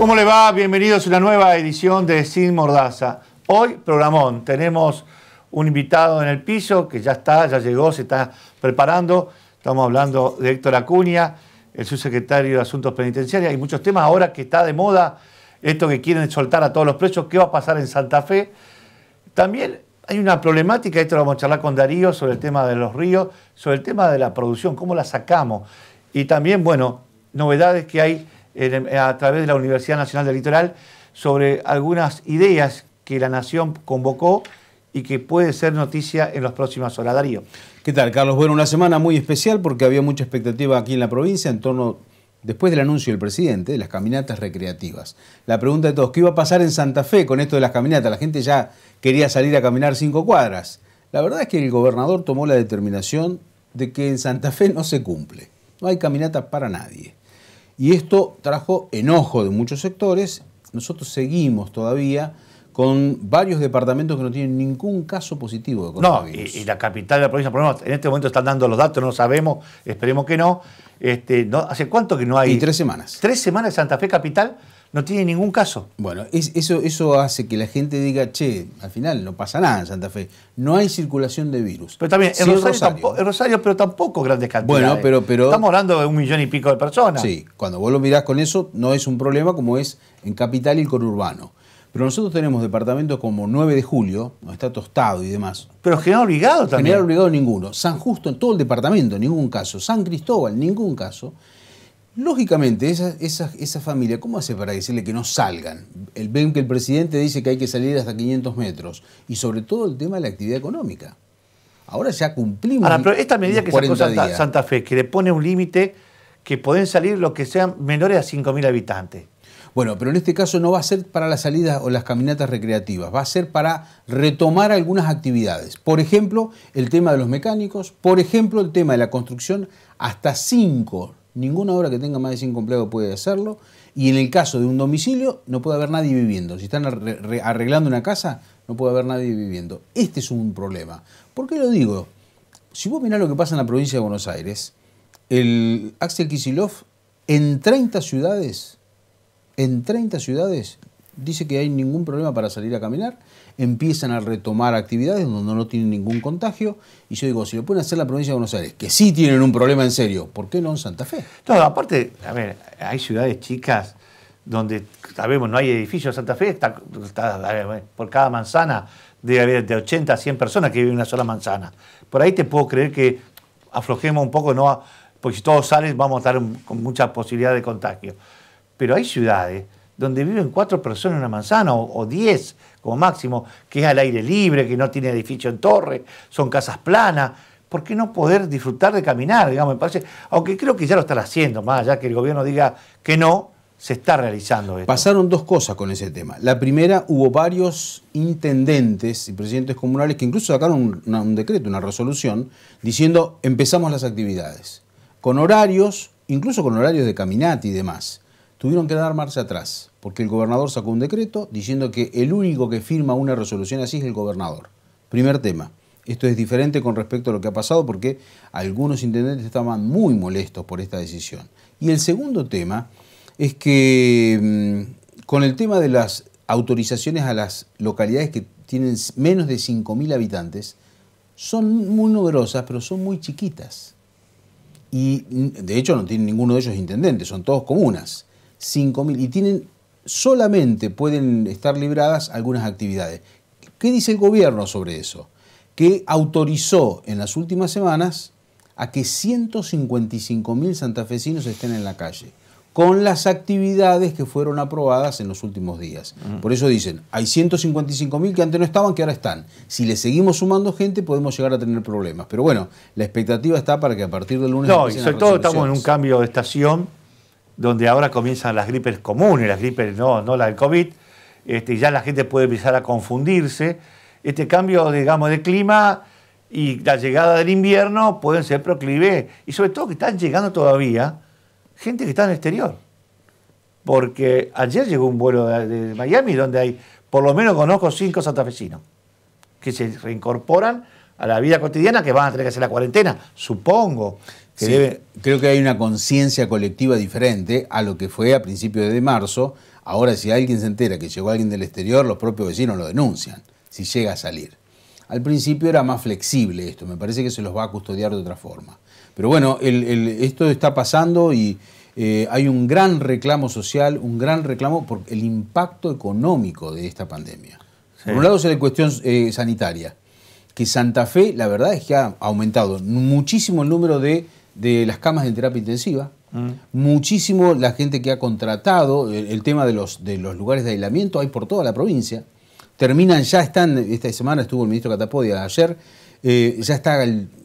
¿Cómo le va? Bienvenidos a una nueva edición de Sin Mordaza. Hoy, programón, tenemos un invitado en el piso que ya está, ya llegó, se está preparando. Estamos hablando de Héctor Acuña, el subsecretario de Asuntos Penitenciarios. Hay muchos temas ahora que está de moda, esto que quieren soltar a todos los presos, qué va a pasar en Santa Fe. También hay una problemática, esto lo vamos a charlar con Darío, sobre el tema de los ríos, sobre el tema de la producción, cómo la sacamos. Y también, bueno, novedades que hay a través de la Universidad Nacional del Litoral sobre algunas ideas que la Nación convocó y que puede ser noticia en las próximas horas. Darío. ¿Qué tal, Carlos? Bueno, una semana muy especial porque había mucha expectativa aquí en la provincia en torno, después del anuncio del presidente, de las caminatas recreativas. La pregunta de todos, ¿qué iba a pasar en Santa Fe con esto de las caminatas? La gente ya quería salir a caminar cinco cuadras. La verdad es que el gobernador tomó la determinación de que en Santa Fe no se cumple. No hay caminata para nadie y esto trajo enojo de muchos sectores. Nosotros seguimos todavía con varios departamentos que no tienen ningún caso positivo de coronavirus. No, y, la capital de la provincia, por lo menos en este momento están dando los datos, no lo sabemos, esperemos que no. Este, no ¿Hace cuánto que no hay? Y tres semanas. Tres semanas de Santa Fe Capital no tiene ningún caso. Bueno, eso, eso hace que la gente diga, che, al final no pasa nada en Santa Fe. No hay circulación de virus. Pero también, en, Rosario, pero tampoco grandes cantidades. Estamos hablando de un millón y pico de personas. Sí, cuando vos lo mirás con eso, no es un problema como es en Capital y el conurbano. Pero nosotros tenemos departamentos como 9 de julio, donde está tostado y demás. Pero General Obligado también. General Obligado ninguno. San Justo, en todo el departamento, ningún caso. San Cristóbal, ningún caso. Lógicamente, esa, familia, ¿cómo hace para decirle que no salgan? El, ven que el presidente dice que hay que salir hasta 500 metros y sobre todo el tema de la actividad económica. Ahora ya cumplimos. Ahora, pero esta medida que sacó Santa, Santa, Fe, que le pone un límite que pueden salir los que sean menores a 5.000 habitantes. Bueno, pero en este caso no va a ser para las salidas o las caminatas recreativas, va a ser para retomar algunas actividades. Por ejemplo, el tema de los mecánicos, por ejemplo, el tema de la construcción, hasta cinco Ninguna obra que tenga más de 100 empleados puede hacerlo. Y en el caso de un domicilio, no puede haber nadie viviendo. Si están arreglando una casa, no puede haber nadie viviendo. Este es un problema. ¿Por qué lo digo? Si vos mirás lo que pasa en la provincia de Buenos Aires, el Axel Kisilov en 30 ciudades, en 30 ciudades, dice que hay ningún problema para salir a caminar empiezan a retomar actividades donde no tienen ningún contagio. Y yo digo, si lo pueden hacer la provincia de Buenos Aires, que sí tienen un problema en serio, ¿por qué no en Santa Fe? No, aparte, a ver, hay ciudades chicas donde sabemos no hay edificios. Santa Fe está, por cada manzana debe haber de 80 a 100 personas que viven en una sola manzana. Por ahí te puedo creer que aflojemos un poco, no, porque si todos salen vamos a estar con mucha posibilidad de contagio. Pero hay ciudades donde viven cuatro personas en una manzana o, o diez como máximo, que es al aire libre, que no tiene edificio en torre, son casas planas. ¿Por qué no poder disfrutar de caminar? Digamos, me parece, aunque creo que ya lo están haciendo, más allá que el gobierno diga que no, se está realizando esto. Pasaron dos cosas con ese tema. La primera, hubo varios intendentes y presidentes comunales que incluso sacaron un, decreto, una resolución, diciendo empezamos las actividades, con horarios, incluso con horarios de caminata y demás. Tuvieron que dar marcha atrás porque el gobernador sacó un decreto diciendo que el único que firma una resolución así es el gobernador. Primer tema. Esto es diferente con respecto a lo que ha pasado porque algunos intendentes estaban muy molestos por esta decisión. Y el segundo tema es que mm, con el tema de las autorizaciones a las localidades que tienen menos de 5.000 habitantes, son muy numerosas, pero son muy chiquitas. Y mm, de hecho no tienen ninguno de ellos intendentes, son todos comunas. 5.000 y tienen solamente pueden estar libradas algunas actividades. ¿Qué dice el gobierno sobre eso? Que autorizó en las últimas semanas a que 155.000 santafesinos estén en la calle, con las actividades que fueron aprobadas en los últimos días. Mm. Por eso dicen, hay 155.000 que antes no estaban, que ahora están. Si le seguimos sumando gente, podemos llegar a tener problemas. Pero bueno, la expectativa está para que a partir del lunes... No, y sobre todo estamos en un cambio de estación donde ahora comienzan las gripes comunes, las gripes no, no la del COVID, este, ya la gente puede empezar a confundirse. Este cambio, digamos, de clima y la llegada del invierno pueden ser proclive, y sobre todo que están llegando todavía gente que está en el exterior. Porque ayer llegó un vuelo de, de Miami donde hay, por lo menos conozco cinco santafesinos que se reincorporan a la vida cotidiana que van a tener que hacer la cuarentena, supongo creo que hay una conciencia colectiva diferente a lo que fue a principios de marzo. Ahora, si alguien se entera que llegó alguien del exterior, los propios vecinos lo denuncian, si llega a salir. Al principio era más flexible esto, me parece que se los va a custodiar de otra forma. Pero bueno, esto está pasando y eh, hay un gran reclamo social, un gran reclamo por el impacto económico de esta pandemia. Por un lado se la cuestión eh, sanitaria, que Santa Fe, la verdad es que ha aumentado muchísimo el número de de las camas de terapia intensiva, mm. muchísimo la gente que ha contratado, el, tema de los, de los lugares de aislamiento hay por toda la provincia, terminan, ya están, esta semana estuvo el ministro Catapodia ayer, eh, ya está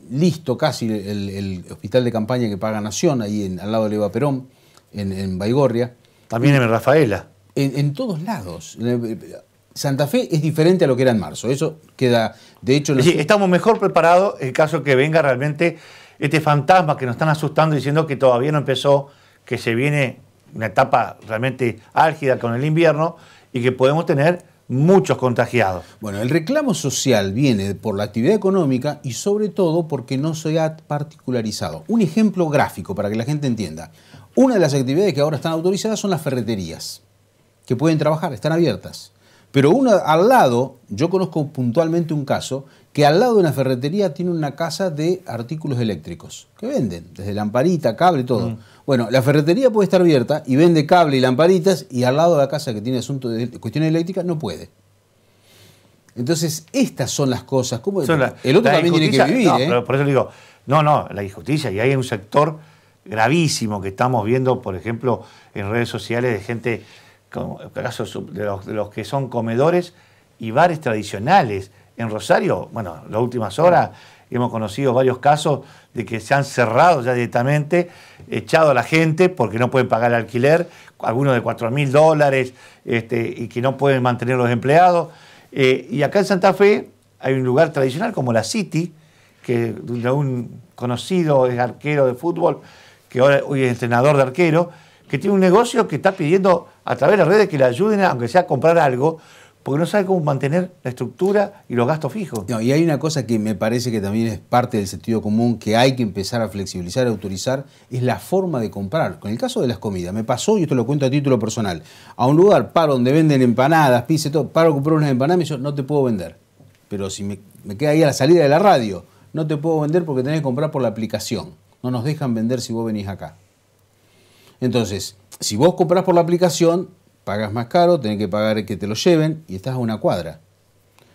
listo casi el, hospital de campaña que paga Nación, ahí en, al lado de Leva Perón, en, Baigorria. También en Rafaela. En, todos lados. Eh, eh, Santa Fe es diferente a lo que era en marzo. Eso queda, de hecho... estamos mejor preparados en caso que venga realmente este fantasma que nos están asustando diciendo que todavía no empezó, que se viene una etapa realmente álgida con el invierno y que podemos tener muchos contagiados. Bueno, el reclamo social viene por la actividad económica y sobre todo porque no se ha particularizado. Un ejemplo gráfico para que la gente entienda. Una de las actividades que ahora están autorizadas son las ferreterías, que pueden trabajar, están abiertas. Pero una al lado, yo conozco puntualmente un caso que al lado de una ferretería tiene una casa de artículos eléctricos, que venden, desde lamparita, cable, todo. Mm. Bueno, la ferretería puede estar abierta y vende cable y lamparitas, y al lado de la casa que tiene asunto de cuestiones eléctricas no puede. Entonces, estas son las cosas. ¿Cómo el otro también tiene que vivir. ¿eh? por eso le digo, no, no, la injusticia, y hay un sector gravísimo que estamos viendo, por ejemplo, en redes sociales de gente, de los que son comedores y bares tradicionales en Rosario, bueno, las últimas horas hemos conocido varios casos de que se han cerrado ya directamente, echado a la gente porque no pueden pagar el alquiler, algunos de 4 mil dólares, este, y que no pueden mantener los empleados. Eh, y acá en Santa Fe hay un lugar tradicional como la City, que un conocido es arquero de fútbol, que ahora hoy es entrenador de arquero, que tiene un negocio que está pidiendo a través de las redes que le ayuden, aunque sea a comprar algo, porque no sabe cómo mantener la estructura y los gastos fijos. No, y hay una cosa que me parece que también es parte del sentido común que hay que empezar a flexibilizar, a autorizar, es la forma de comprar. Con el caso de las comidas, me pasó, y esto lo cuento a título personal, a un lugar, paro donde venden empanadas, pizza, todo, paro comprar unas empanadas, me dice, no te puedo vender. Pero si me, me queda ahí a la salida de la radio, no te puedo vender porque tenés que comprar por la aplicación. No nos dejan vender si vos venís acá. Entonces, si vos comprás por la aplicación, pagas más caro, tenés que pagar que te lo lleven y estás a una cuadra.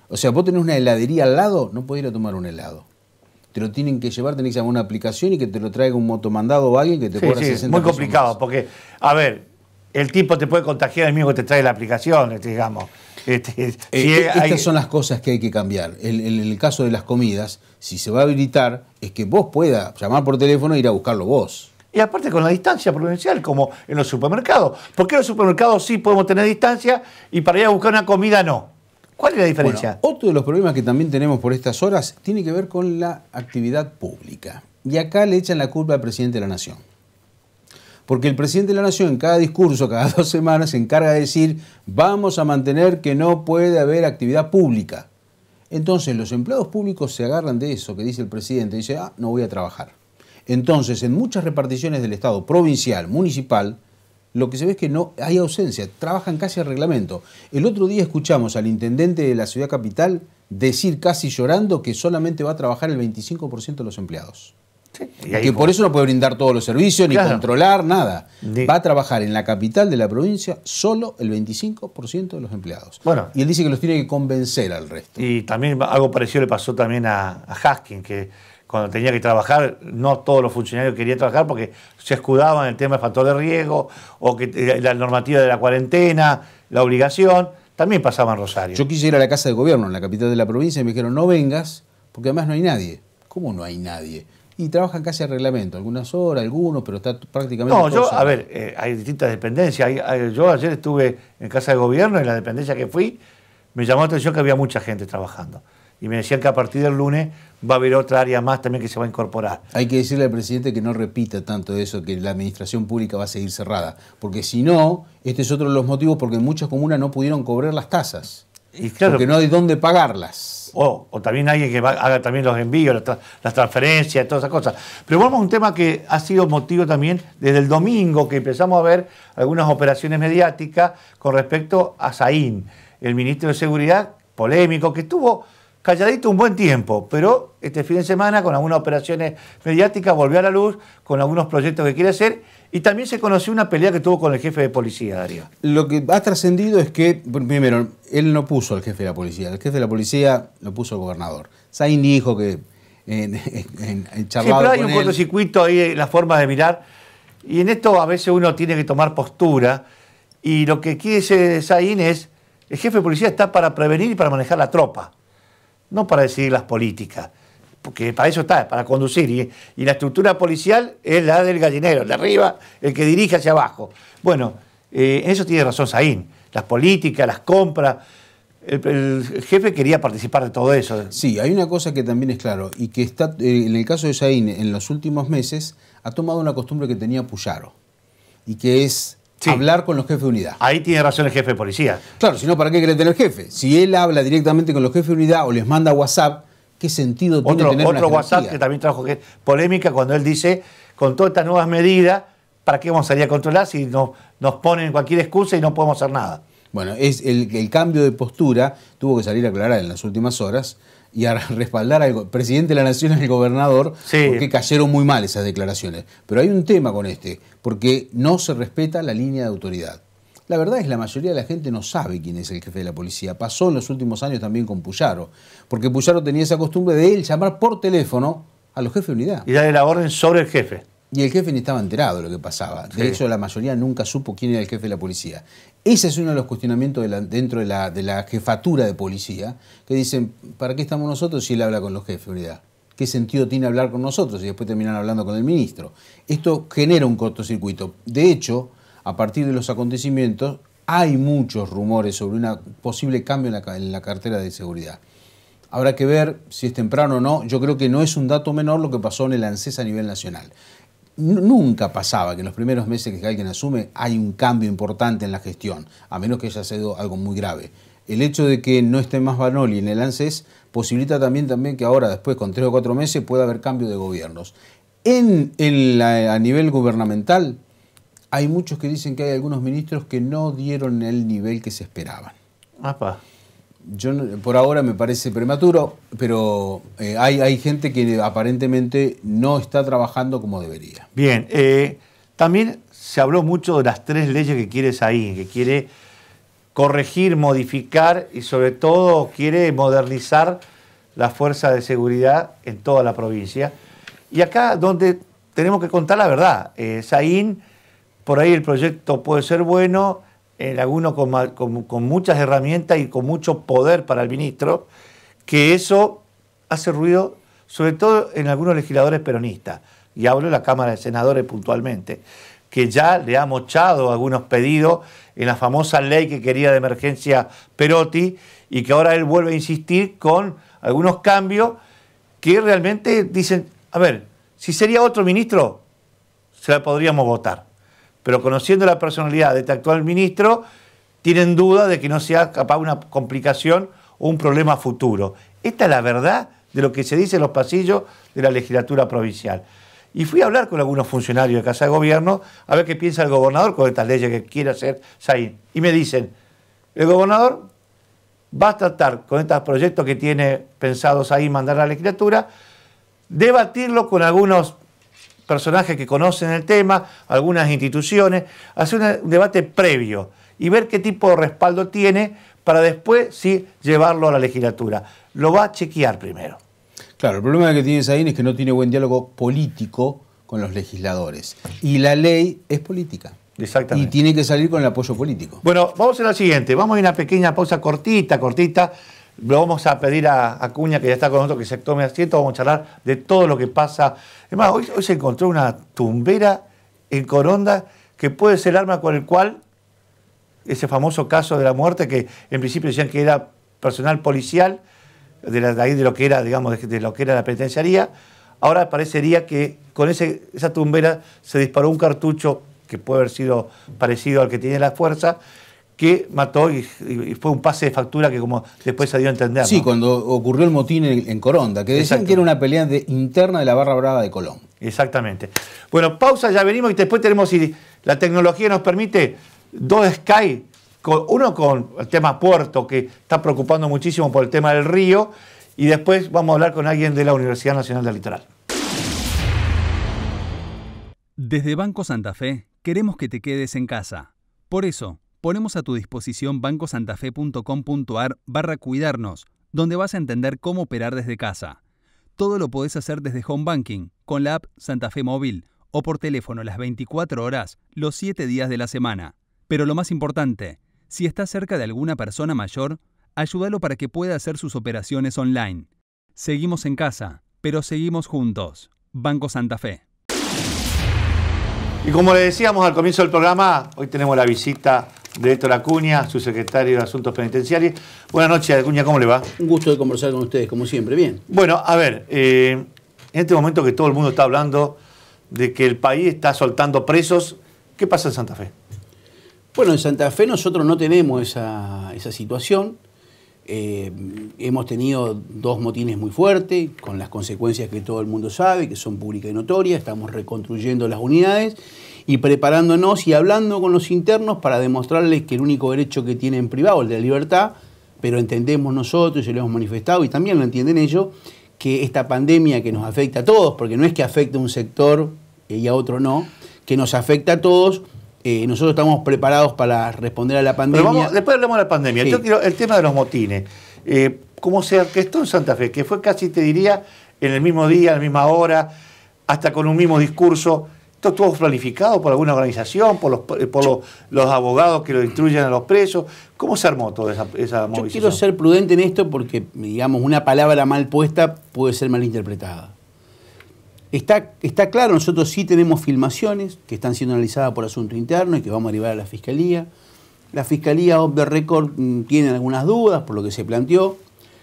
O sea, vos tenés una heladería al lado, no podés ir a tomar un helado. Te lo tienen que llevar, tenés que una aplicación y que te lo traiga un motomandado o alguien que te sí, sí, Muy complicado, porque, a ver, el tipo te puede contagiar el mismo que te trae la aplicación, este, digamos. Este, eh, eh, estas son las cosas que hay que cambiar. En el, el, caso de las comidas, si se va a habilitar, es que vos puedas llamar por teléfono e ir a buscarlo vos. Y aparte con la distancia provincial, como en los supermercados. ¿Por qué en los supermercados sí podemos tener distancia y para ir a buscar una comida no? ¿Cuál es la diferencia? otro de los problemas que también tenemos por estas horas tiene que ver con la actividad pública. Y acá le echan la culpa al presidente de la Nación. Porque el presidente de la Nación, en cada discurso, cada dos semanas, se encarga de decir, vamos a mantener que no puede haber actividad pública. Entonces los empleados públicos se agarran de eso que dice el presidente, dice, ah, no voy a trabajar. Entonces, en muchas reparticiones del Estado, provincial, municipal, lo que se ve es que no hay ausencia, trabajan casi al reglamento. El otro día escuchamos al intendente de la ciudad capital decir casi llorando que solamente va a trabajar el 25% de los empleados. que por eso no puede brindar todos los servicios, ni controlar, nada. Va a trabajar en la capital de la provincia solo el 25% de los empleados. Bueno, y él dice que los tiene que convencer al resto. Y también algo parecido le pasó también a, Haskin, que cuando tenía que trabajar, no todos los funcionarios querían trabajar porque se escudaban el tema del factor de riesgo o que eh, la normativa de la cuarentena, la obligación, también pasaban Rosario. Yo quise ir a la casa de gobierno en la capital de la provincia y me dijeron no vengas porque además no hay nadie. ¿Cómo no hay nadie? Y trabajan casi a reglamento, algunas horas, algunos, pero está prácticamente. No, yo, a ver, eh, hay distintas dependencias. yo ayer estuve en casa de gobierno, en la dependencia que fui, me llamó la atención que había mucha gente trabajando y me decían que a partir del lunes va a haber otra área más también que se va a incorporar. Hay que decirle al presidente que no repita tanto eso, que la administración pública va a seguir cerrada, porque si no, este es otro de los motivos porque muchas comunas no pudieron cobrar las tasas, porque no hay dónde pagarlas. O, o también alguien que haga también los envíos, las, transferencias, todas esas cosas. Pero vamos a un tema que ha sido motivo también desde el domingo que empezamos a ver algunas operaciones mediáticas con respecto a Saín el ministro de Seguridad polémico que estuvo calladito un buen tiempo, pero este fin de semana con algunas operaciones mediáticas volvió a la luz, con algunos proyectos que quiere hacer y también se conoció una pelea que tuvo con el jefe de policía, Darío. Lo que ha trascendido es que, primero, él no puso al jefe de la policía, el jefe de la policía lo puso el gobernador. Sain dijo que en, en, charlado hay un cortocircuito ahí, la forma de mirar, y en esto a veces uno tiene que tomar postura y lo que quiere Sain es, el jefe de policía está para prevenir y para manejar la tropa no para decidir las políticas, porque para eso está, para conducir. Y, la estructura policial es la del gallinero, de arriba, el que dirige hacia abajo. Bueno, en eh, eso tiene razón Saín. Las políticas, las compras. El, jefe quería participar de todo eso. Sí, hay una cosa que también es claro, y que está, eh, en el caso de Saín, en los últimos meses, ha tomado una costumbre que tenía Puyaro, y que es hablar con los jefes de unidad. Ahí tiene razón el jefe de policía. Claro, si no, ¿para qué quiere tener jefe? Si él habla directamente con los jefes de unidad o les manda WhatsApp, ¿qué sentido tiene tener Otro WhatsApp que también trajo polémica cuando él dice, con todas estas nuevas medidas, ¿para qué vamos a salir a controlar si nos, ponen cualquier excusa y no podemos hacer nada? Bueno, es el, el cambio de postura tuvo que salir a aclarar en las últimas horas y a respaldar al presidente de la Nación y el gobernador, porque cayeron muy mal esas declaraciones. Pero hay un tema con este, porque no se respeta la línea de autoridad. La verdad es que la mayoría de la gente no sabe quién es el jefe de la policía. Pasó en los últimos años también con Puyaro, porque Puyaro tenía esa costumbre de él llamar por teléfono a los jefes de unidad. Y darle la orden sobre el jefe. Y el jefe ni estaba enterado de lo que pasaba. De hecho, la mayoría nunca supo quién era el jefe de la policía. Ese es uno de los cuestionamientos dentro de la, jefatura de policía, que dicen, ¿para qué estamos nosotros si él habla con los jefes de seguridad? ¿Qué sentido tiene hablar con nosotros? Y después terminan hablando con el ministro. Esto genera un cortocircuito. De hecho, a partir de los acontecimientos, hay muchos rumores sobre un posible cambio en la, en la cartera de seguridad. Habrá que ver si es temprano o no. Yo creo que no es un dato menor lo que pasó en el ANSES a nivel nacional. Nunca pasaba que en los primeros meses que alguien asume hay un cambio importante en la gestión, a menos que haya sido algo muy grave. El hecho de que no esté más Banoli en el ANSES posibilita también, también que ahora, después, con tres o cuatro meses, pueda haber cambio de gobiernos. En a nivel gubernamental, hay muchos que dicen que hay algunos ministros que no dieron el nivel que se esperaban. Yo por ahora me parece prematuro, pero eh, hay, gente que aparentemente no está trabajando como debería. Bien, eh, también se habló mucho de las tres leyes que quiere Saín, que quiere corregir, modificar y sobre todo quiere modernizar la fuerza de seguridad en toda la provincia. Y acá donde tenemos que contar la verdad, eh, Saín, por ahí el proyecto puede ser bueno, en algunos con, muchas herramientas y con mucho poder para el ministro, que eso hace ruido, sobre todo en algunos legisladores peronistas, y hablo de la Cámara de Senadores puntualmente, que ya le ha mochado algunos pedidos en la famosa ley que quería de emergencia Perotti, y que ahora él vuelve a insistir con algunos cambios que realmente dicen, a ver, si sería otro ministro, se la podríamos votar pero conociendo la personalidad de este actual ministro, tienen duda de que no sea capaz una complicación o un problema futuro. Esta es la verdad de lo que se dice en los pasillos de la legislatura provincial. Y fui a hablar con algunos funcionarios de Casa de Gobierno a ver qué piensa el gobernador con estas leyes que quiere hacer Saín. Y me dicen, el gobernador va a tratar con estos proyectos que tiene pensados ahí mandar a la legislatura, debatirlo con algunos personajes que conocen el tema, algunas instituciones, hacer un debate previo y ver qué tipo de respaldo tiene para después llevarlo a la legislatura. Lo va a chequear primero. Claro, el problema que tiene ahí es que no tiene buen diálogo político con los legisladores. Y la ley es política. Exactamente. Y tiene que salir con el apoyo político. Bueno, vamos a la siguiente. Vamos a una pequeña pausa cortita, cortita. Lo vamos a pedir a Acuña, que ya está con nosotros, que se tome asiento. Vamos a charlar de todo lo que pasa. Además, hoy, hoy se encontró una tumbera en Coronda que puede ser el arma con el cual ese famoso caso de la muerte que en principio decían que era personal policial, de, de ahí de lo que era, digamos, de, lo que era la penitenciaría, ahora parecería que con esa tumbera se disparó un cartucho que puede haber sido parecido al que tiene la fuerza que mató y, fue un pase de factura que como después se dio a entender. Sí, cuando ocurrió el motín en, Coronda, que decían que era una pelea interna de la barra brava de Colón. Exactamente. Bueno, pausa, ya venimos y después tenemos, si la tecnología nos permite, dos Sky, uno con el tema puerto, que está preocupando muchísimo por el tema del río, y después vamos a hablar con alguien de la Universidad Nacional del Litoral. Desde Banco Santa Fe queremos que te quedes en casa. Por eso, ponemos a tu disposición bancosantafe.com.ar barra cuidarnos, donde vas a entender cómo operar desde casa. Todo lo podés hacer desde home banking, con la app Santa Fe Móvil o por teléfono las 24 horas, los 7 días de la semana. Pero lo más importante, si estás cerca de alguna persona mayor, ayúdalo para que pueda hacer sus operaciones online. Seguimos en casa, pero seguimos juntos. Banco Santa Fe. Y como le decíamos al comienzo del programa, hoy tenemos la visita de Héctor Acuña, su secretario de Asuntos Penitenciarios. Buenas noches, Acuña, ¿cómo le va? Un gusto de conversar con ustedes, como siempre, bien. Bueno, a ver, eh, en este momento que todo el mundo está hablando de que el país está soltando presos, ¿qué pasa en Santa Fe? Bueno, en Santa Fe nosotros no tenemos esa, situación. Eh, hemos tenido dos motines muy fuertes, con las consecuencias que todo el mundo sabe, que son públicas y notorias. Estamos reconstruyendo las unidades y preparándonos y hablando con los internos para demostrarles que el único derecho que tienen privado, el de la libertad, pero entendemos nosotros y lo hemos manifestado y también lo entienden ellos, que esta pandemia que nos afecta a todos, porque no es que afecte a un sector eh, y a otro no, que nos afecta a todos, eh, nosotros estamos preparados para responder a la pandemia. Pero después hablamos de la pandemia. Yo quiero, el tema de los motines. Eh, como ¿Cómo se esto en Santa Fe? Que fue casi, te diría, en el mismo día, a la misma hora, hasta con un mismo discurso. Esto estuvo planificado por alguna organización, por los, eh, por los, abogados que lo instruyen a los presos. ¿Cómo se armó toda esa, movilización? Yo quiero ser prudente en esto porque, digamos, una palabra mal puesta puede ser malinterpretada. Está, está claro, nosotros sí tenemos filmaciones que están siendo analizadas por asunto interno y que vamos a llevar a la Fiscalía. La Fiscalía of the Record mm, tiene algunas dudas por lo que se planteó.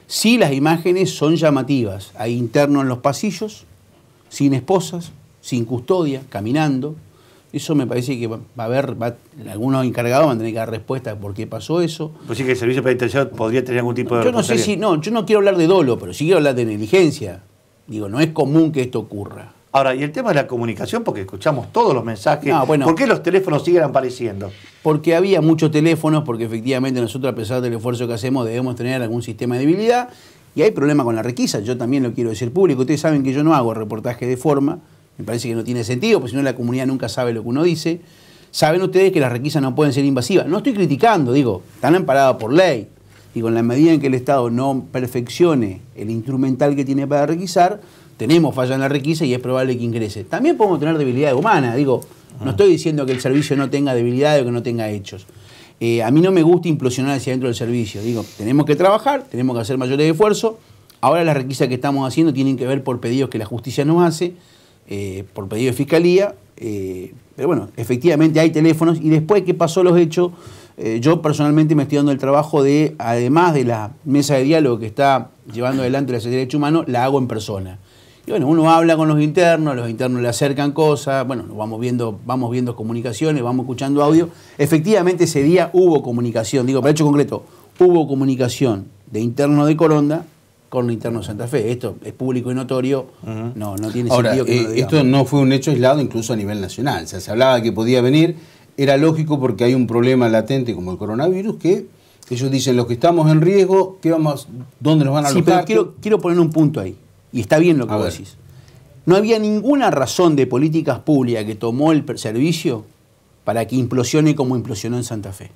Sí, las imágenes son llamativas. Hay internos en los pasillos, sin esposas, sin custodia, caminando. Eso me parece que va a haber, algunos encargados van a tener que dar respuesta de por qué pasó eso. Pues sí que el servicio penitenciario podría tener algún tipo de... Yo no sé si, no, yo no quiero hablar de dolo, pero sí quiero hablar de negligencia. Digo, no es común que esto ocurra. Ahora, y el tema de la comunicación, porque escuchamos todos los mensajes. ¿Por qué los teléfonos siguen apareciendo? Porque había muchos teléfonos, porque efectivamente nosotros, a pesar del esfuerzo que hacemos, debemos tener algún sistema de debilidad. Y hay problema con la requisa, yo también lo quiero decir público. Ustedes saben que yo no hago reportaje de forma, me parece que no tiene sentido, porque si no la comunidad nunca sabe lo que uno dice. Saben ustedes que las requisas no pueden ser invasivas. No estoy criticando, digo, están amparadas por ley. Y con la medida en que el Estado no perfeccione el instrumental que tiene para requisar, tenemos falla en la requisa y es probable que ingrese. También podemos tener debilidades humanas. digo, no ah. estoy diciendo que el servicio no tenga debilidades o que no tenga hechos. Eh, a mí no me gusta implosionar hacia dentro del servicio, digo, tenemos que trabajar, tenemos que hacer mayores esfuerzos. Ahora las requisas que estamos haciendo tienen que ver por pedidos que la justicia nos hace eh, por pedido de fiscalía. Eh, pero bueno, efectivamente hay teléfonos y después que pasó los hechos, eh, yo personalmente me estoy dando el trabajo de, además de la mesa de diálogo que está llevando adelante la Secretaría de Derechos Humanos, la hago en persona. Y bueno, uno habla con los internos, los internos le acercan cosas, bueno, vamos viendo, vamos viendo comunicaciones, vamos escuchando audio. Efectivamente ese día hubo comunicación, digo, para hecho concreto, hubo comunicación de interno de Coronda interno Interno Santa Fe. Esto es público y notorio, no, no tiene sentido que eh, Esto no fue un hecho aislado incluso a nivel nacional. O sea, se hablaba que podía venir, era lógico porque hay un problema latente como el coronavirus que ellos dicen, los que estamos en riesgo, vamos, ¿dónde nos van a sí, Pero quiero, quiero poner un punto ahí, y está bien lo que vos decís. No había ninguna razón de políticas públicas que tomó el servicio para que implosione como implosionó en Santa Fe.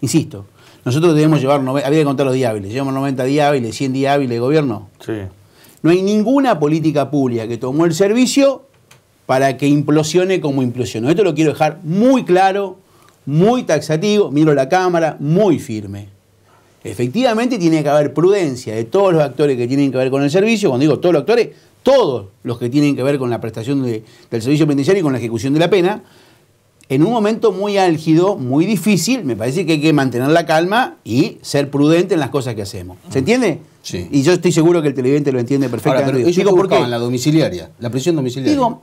Insisto, nosotros debemos llevar, había que contar los días llevamos 90 días 100 días de gobierno. Sí. No hay ninguna política pública que tomó el servicio para que implosione como implosionó. Esto lo quiero dejar muy claro, muy taxativo, miro la cámara, muy firme. Efectivamente tiene que haber prudencia de todos los actores que tienen que ver con el servicio, cuando digo todos los actores, todos los que tienen que ver con la prestación del servicio penitenciario y con la ejecución de la pena, en un momento muy álgido, muy difícil, me parece que hay que mantener la calma y ser prudente en las cosas que hacemos. ¿Se entiende? Sí. Y yo estoy seguro que el televidente lo entiende perfectamente. Ahora, pero Digo, ¿por qué? la domiciliaria, la prisión domiciliaria. Digo,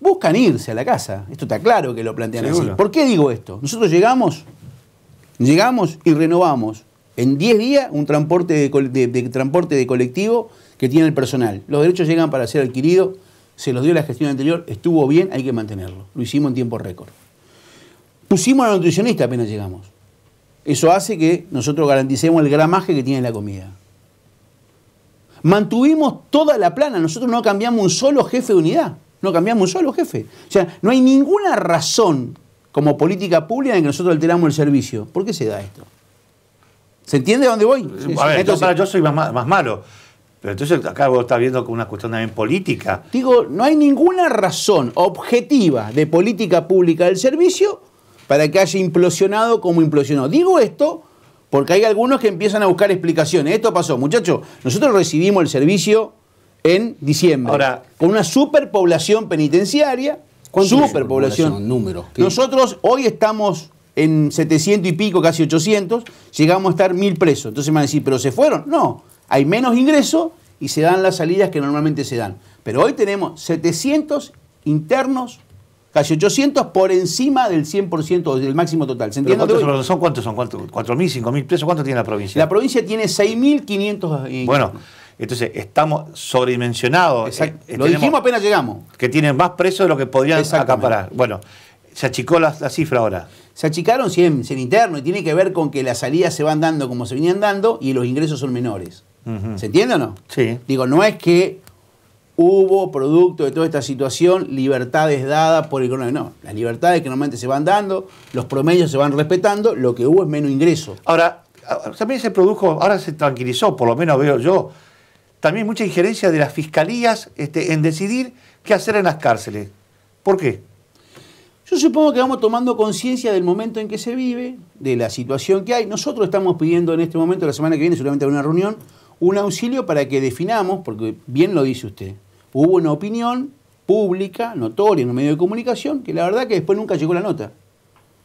buscan irse a la casa. Esto está claro que lo plantean así. ¿Por qué digo esto? Nosotros llegamos, llegamos y renovamos en 10 días un transporte transporte de colectivo que tiene el personal. Los derechos llegan para ser adquiridos, se los dio la gestión anterior, estuvo bien, hay que mantenerlo. Lo hicimos en tiempo récord. Pusimos a la nutricionista apenas llegamos. Eso hace que nosotros garanticemos el gramaje que tiene la comida. Mantuvimos toda la plana, nosotros no cambiamos un solo jefe de unidad, no cambiamos un solo jefe. O sea, no hay ninguna razón como política pública en que nosotros alteramos el servicio. ¿Por qué se da esto? ¿Se entiende a dónde voy? a yo soy más, más malo. Pero entonces acá vos estás viendo una cuestión también política. Digo, no hay ninguna razón objetiva de política pública del servicio para que haya implosionado como implosionó. Digo esto porque hay algunos que empiezan a buscar explicaciones. Esto pasó, muchachos, nosotros recibimos el servicio en diciembre, Ahora, con una superpoblación penitenciaria, superpoblación, número, Nosotros hoy estamos en 700 y pico, casi 800, llegamos a estar mil presos. Entonces me van a decir, ¿pero se fueron? No, hay menos ingresos y se dan las salidas que normalmente se dan. Pero hoy tenemos 700 internos casi 800 por encima del 100% del máximo total. ¿Se entiende? Cuántos son, ¿Cuántos son? ¿Cuántos? ¿4.000, 5.000 pesos? ¿Cuánto tiene la provincia? La provincia tiene 6.500. Eh, bueno, entonces estamos sobredimensionados. Eh, eh, lo dijimos apenas llegamos. Que tienen más presos de lo que podrían acaparar. Bueno, se achicó la, cifra ahora. Se achicaron 100 en, interno y tiene que ver con que las salidas se van dando como se venían dando y los ingresos son menores. ¿Se entiende o no? Sí. Digo, no es que hubo, producto de toda esta situación, libertades dadas por el coronavirus. No, las libertades que normalmente se van dando, los promedios se van respetando, lo que hubo es menos ingreso. Ahora, también se produjo, ahora se tranquilizó, por lo menos veo yo, también mucha injerencia de las fiscalías este, en decidir qué hacer en las cárceles. ¿Por qué? Yo supongo que vamos tomando conciencia del momento en que se vive, de la situación que hay. Nosotros estamos pidiendo en este momento, la semana que viene, seguramente habrá una reunión, un auxilio para que definamos, porque bien lo dice usted, hubo una opinión pública, notoria en un medio de comunicación, que la verdad que después nunca llegó la nota.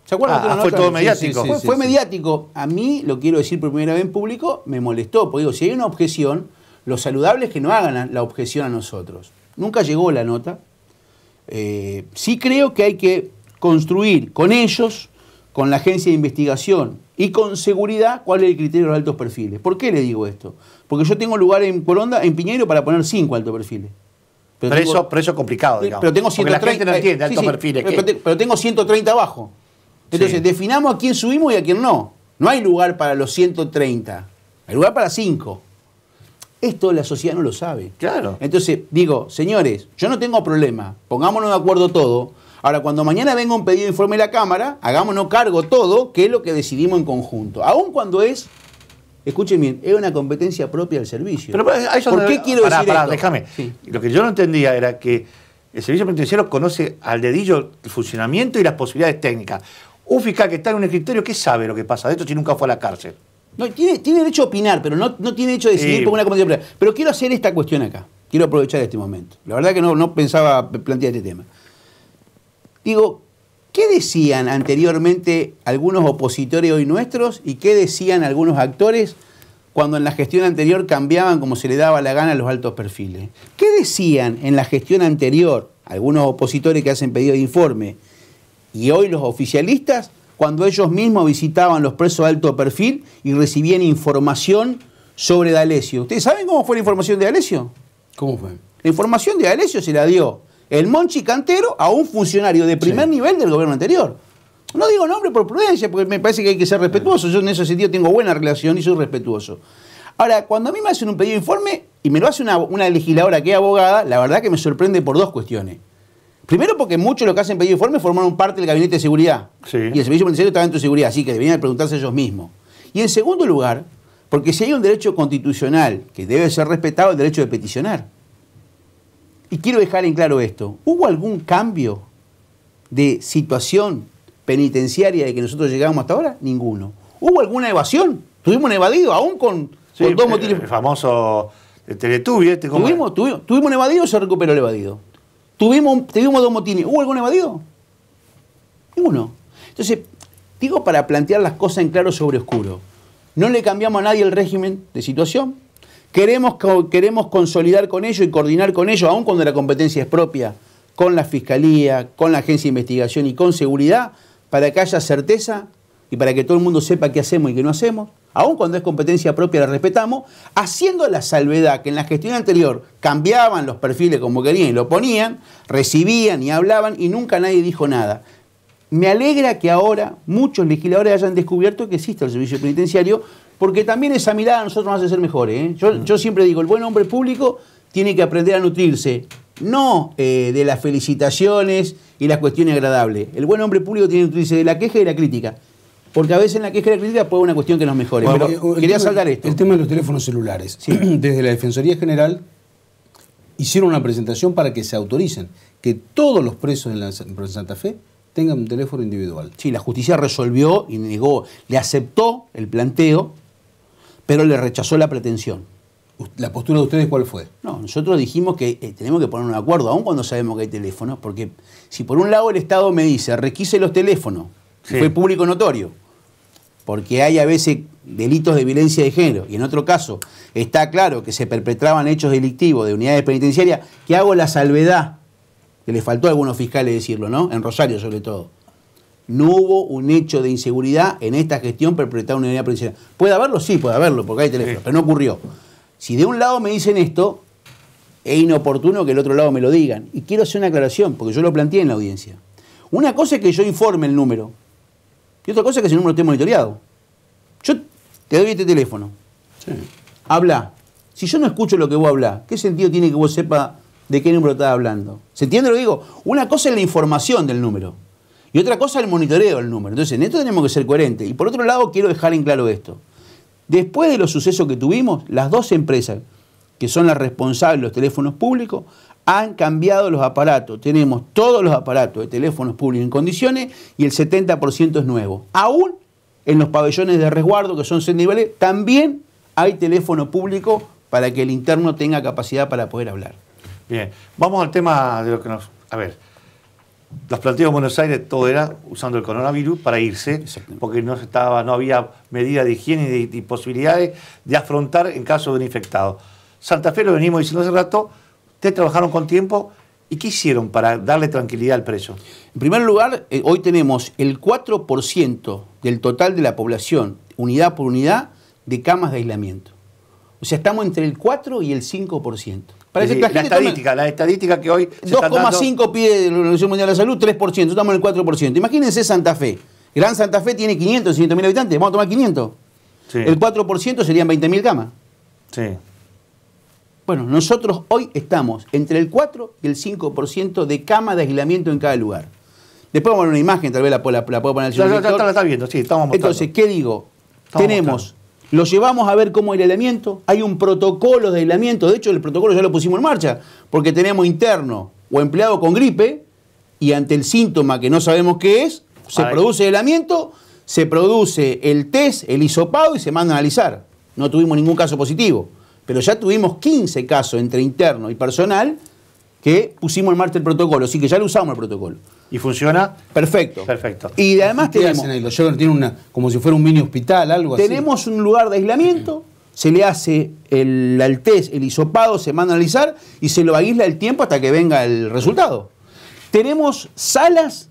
¿Se acuerdan? fue todo mediático. fue, mediático. A mí, lo quiero decir por primera vez en público, me molestó, porque digo, si hay una objeción, lo saludable que no hagan la objeción a nosotros. Nunca llegó la nota. Eh, sí creo que hay que construir con ellos, con la agencia de investigación y con seguridad cuál es el criterio de los altos perfiles. ¿Por qué le digo esto? Porque yo tengo lugar en Colonda, en Piñero para poner cinco altos perfiles. Pero, eso, es complicado, digamos. Pero tengo 130, la gente no eh, entiende Pero, tengo 130 abajo. Entonces, definamos a quién subimos y a quién no. No hay lugar para los 130. Hay lugar para 5. Esto la sociedad no lo sabe. Claro. Entonces, digo, señores, yo no tengo problema. Pongámonos de acuerdo todo. Ahora, cuando mañana venga un pedido de informe de la Cámara, hagámonos cargo todo, que es lo que decidimos en conjunto. aún cuando es Escuchen bien, es una competencia propia del servicio. ¿Por qué quiero decir déjame. Lo que yo no entendía era que el servicio penitenciario conoce al dedillo el funcionamiento y las posibilidades técnicas. Un fiscal que está en un escritorio, ¿qué sabe lo que pasa de esto si nunca fue a la cárcel? No, tiene, derecho a opinar, pero no, tiene derecho a decidir por una competencia Pero quiero hacer esta cuestión acá. Quiero aprovechar este momento. La verdad que no, no pensaba plantear este tema. Digo, ¿Qué decían anteriormente algunos opositores hoy nuestros y qué decían algunos actores cuando en la gestión anterior cambiaban como se le daba la gana a los altos perfiles? ¿Qué decían en la gestión anterior algunos opositores que hacen pedido de informe y hoy los oficialistas cuando ellos mismos visitaban los presos de alto perfil y recibían información sobre D'Alessio? ¿Ustedes saben cómo fue la información de D'Alessio? ¿Cómo fue? La información de D'Alessio se la dio el Monchi Cantero a un funcionario de primer nivel del gobierno anterior. No digo nombre por prudencia, porque me parece que hay que ser respetuoso. Yo en ese sentido tengo buena relación y soy respetuoso. Ahora, cuando a mí me hacen un pedido de informe y me lo hace una, legisladora que es abogada, la verdad que me sorprende por dos cuestiones. Primero, porque muchos de los que hacen pedido de informe formaron parte del gabinete de seguridad. Y el servicio penitenciario está dentro de seguridad, así que deberían preguntarse ellos mismos. Y en segundo lugar, porque si hay un derecho constitucional que debe ser respetado, el derecho de peticionar. Y quiero dejar en claro esto, ¿hubo algún cambio de situación penitenciaria de que nosotros llegamos hasta ahora? Ninguno. ¿Hubo alguna evasión? Tuvimos un evadido, aún con, dos motivos. El famoso eh, teletubbie. este ¿Tuvimos, tuvimos, un evadido, se recuperó el evadido. Tuvimos, tuvimos dos motines. ¿Hubo algún evadido? Ninguno. Entonces, digo para plantear las cosas en claro sobre oscuro. No le cambiamos a nadie el régimen de situación, Queremos, queremos consolidar con ellos y coordinar con ellos, aun cuando la competencia es propia, con la Fiscalía, con la Agencia de Investigación y con seguridad, para que haya certeza y para que todo el mundo sepa qué hacemos y qué no hacemos, aun cuando es competencia propia la respetamos, haciendo la salvedad que en la gestión anterior cambiaban los perfiles como querían y lo ponían, recibían y hablaban y nunca nadie dijo nada. Me alegra que ahora muchos legisladores hayan descubierto que existe el servicio penitenciario, porque también esa mirada a nosotros nos hace ser mejores. ¿eh? Yo, siempre digo, el buen hombre público tiene que aprender a nutrirse, no eh, de las felicitaciones y las cuestiones agradables. El buen hombre público tiene que nutrirse de la queja y de la crítica. Porque a veces en la queja y la crítica puede una cuestión que nos mejore. pero quería saltar esto. El tema de los teléfonos celulares. Desde la Defensoría General hicieron una presentación para que se autoricen que todos los presos en, la, en Santa Fe tengan un teléfono individual. Sí, la justicia resolvió y negó, le aceptó el planteo, pero le rechazó la pretensión. ¿La postura de ustedes cuál fue? No, nosotros dijimos que eh, tenemos que poner un acuerdo, aún cuando sabemos que hay teléfonos, porque si por un lado el Estado me dice, requise los teléfonos, fue público notorio, porque hay a veces delitos de violencia de género, y en otro caso está claro que se perpetraban hechos delictivos de unidades penitenciarias, que hago la salvedad que le faltó a algunos fiscales decirlo, ¿no? En Rosario sobre todo. No hubo un hecho de inseguridad en esta gestión perpetrada una unidad principal. ¿Puede haberlo? Sí, puede haberlo, porque hay teléfono, pero no ocurrió. Si de un lado me dicen esto, es inoportuno que el otro lado me lo digan. Y quiero hacer una aclaración, porque yo lo planteé en la audiencia. Una cosa es que yo informe el número, y otra cosa es que ese número esté monitoreado. Yo te doy este teléfono. Habla. Si yo no escucho lo que vos hablas, ¿qué sentido tiene que vos sepas de qué número está hablando. ¿Se entiende lo que digo? Una cosa es la información del número y otra cosa es el monitoreo del número. Entonces, en esto tenemos que ser coherentes. Y por otro lado, quiero dejar en claro esto. Después de los sucesos que tuvimos, las dos empresas que son las responsables de los teléfonos públicos han cambiado los aparatos. Tenemos todos los aparatos de teléfonos públicos en condiciones y el 70% es nuevo. Aún en los pabellones de resguardo, que son 100 niveles, también hay teléfono público para que el interno tenga capacidad para poder hablar. Bien, vamos al tema de lo que nos... A ver, los planteos en Buenos Aires todo era usando el coronavirus para irse, porque no, estaba, no había medida de higiene y, posibilidades de afrontar en caso de un infectado. Santa Fe lo venimos diciendo hace rato, ustedes trabajaron con tiempo ¿Y qué hicieron para darle tranquilidad al preso? En primer lugar, eh, hoy tenemos el 4% del total de la población, unidad por unidad, de camas de aislamiento. O sea, estamos entre el 4 y el 5%. Eh, la, estadística, la estadística que hoy. 2,5 pies pide la Organización Mundial de la Salud, 3%, estamos en el 4%. Imagínense Santa Fe. Gran Santa Fe tiene 500, 500 mil habitantes, vamos a tomar 500. El 4% serían 20 mil camas. Sí. Bueno, nosotros hoy estamos entre el 4 y el 5% de cama de aislamiento en cada lugar. Después vamos a ver una imagen, tal vez la, pueda puedo poner el señor. Ya, ya, la está viendo, sí, estamos mostrando. Entonces, ¿qué digo? Tenemos lo llevamos a ver cómo el aislamiento, hay un protocolo de aislamiento, de hecho el protocolo ya lo pusimos en marcha, porque tenemos interno o empleado con gripe y ante el síntoma que no sabemos qué es, se produce el aislamiento, se produce el test, el hisopado y se manda a analizar. No tuvimos ningún caso positivo, pero ya tuvimos 15 casos entre interno y personal que pusimos el marcha el protocolo, así que ya lo usamos el protocolo. ¿Y funciona? Perfecto. Perfecto. Y además tenemos... tiene una, como si fuera un mini hospital, algo tenemos así. un lugar de aislamiento, se le hace el, el test, el hisopado, se manda a analizar y se lo aísla el tiempo hasta que venga el resultado. Tenemos salas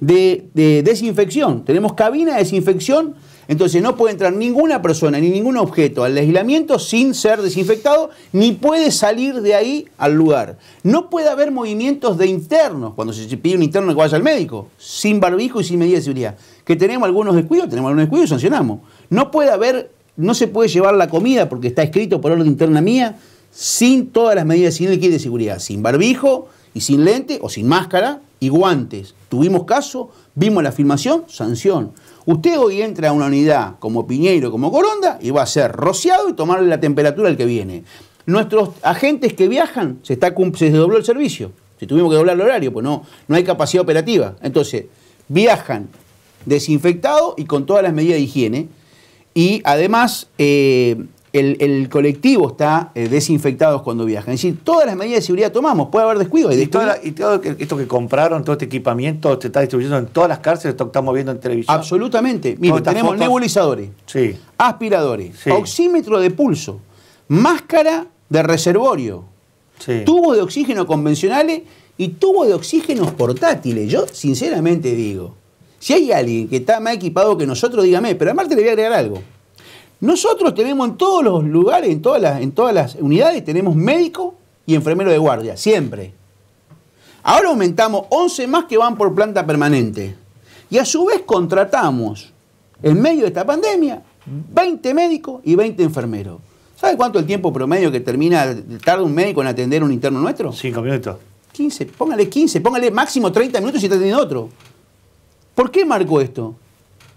de, de desinfección, tenemos cabina de desinfección entonces no puede entrar ninguna persona ni ningún objeto al aislamiento sin ser desinfectado, ni puede salir de ahí al lugar. No puede haber movimientos de internos, cuando se pide un interno que vaya al médico, sin barbijo y sin medida de seguridad. Que tenemos algunos descuidos, tenemos algunos descuidos y sancionamos. No puede haber, no se puede llevar la comida porque está escrito por orden interna mía, sin todas las medidas, sin de seguridad, sin barbijo y sin lente o sin máscara y guantes. Tuvimos caso, vimos la afirmación, sanción. Usted hoy entra a una unidad como Piñeiro, como Coronda, y va a ser rociado y tomarle la temperatura al que viene. Nuestros agentes que viajan, se, está, se dobló el servicio. Si tuvimos que doblar el horario, pues no, no hay capacidad operativa. Entonces, viajan desinfectados y con todas las medidas de higiene. Y además, eh, el, colectivo está eh, desinfectado cuando viajan. Es decir, todas las medidas de seguridad tomamos, puede haber descuido. Y, todo esto que compraron, todo este equipamiento, se está distribuyendo en todas las cárceles, que estamos viendo en televisión. Absolutamente. Mire, tenemos nebulizadores, aspiradores, oxímetro de pulso, máscara de reservorio, sí. tubos de oxígeno convencionales y tubos de oxígeno portátiles. Yo sinceramente digo, si hay alguien que está más equipado que nosotros, dígame, pero además te le voy a agregar algo. Nosotros tenemos en todos los lugares, en todas las, unidades, tenemos médicos y enfermeros de guardia, siempre. Ahora aumentamos 11 más que van por planta permanente. Y a su vez contratamos, en medio de esta pandemia, 20 médicos y 20 enfermeros. ¿Sabe cuánto el tiempo promedio que termina, tarda un médico en atender un interno nuestro? 5 minutos. 15, póngale 15, póngale máximo 30 minutos y está atendiendo otro. ¿Por qué marco esto?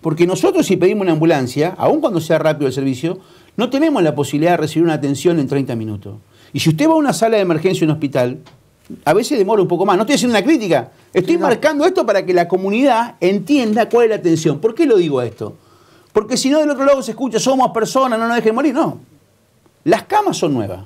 Porque nosotros si pedimos una ambulancia, aun cuando sea rápido el servicio, no tenemos la posibilidad de recibir una atención en 30 minutos. Y si usted va a una sala de emergencia en un hospital, a veces demora un poco más. No estoy haciendo una crítica, estoy marcando esto para que la comunidad entienda cuál es la atención. ¿Por qué lo digo esto? Porque si no del otro lado se escucha, somos personas, no nos dejen morir. No, las camas son nuevas.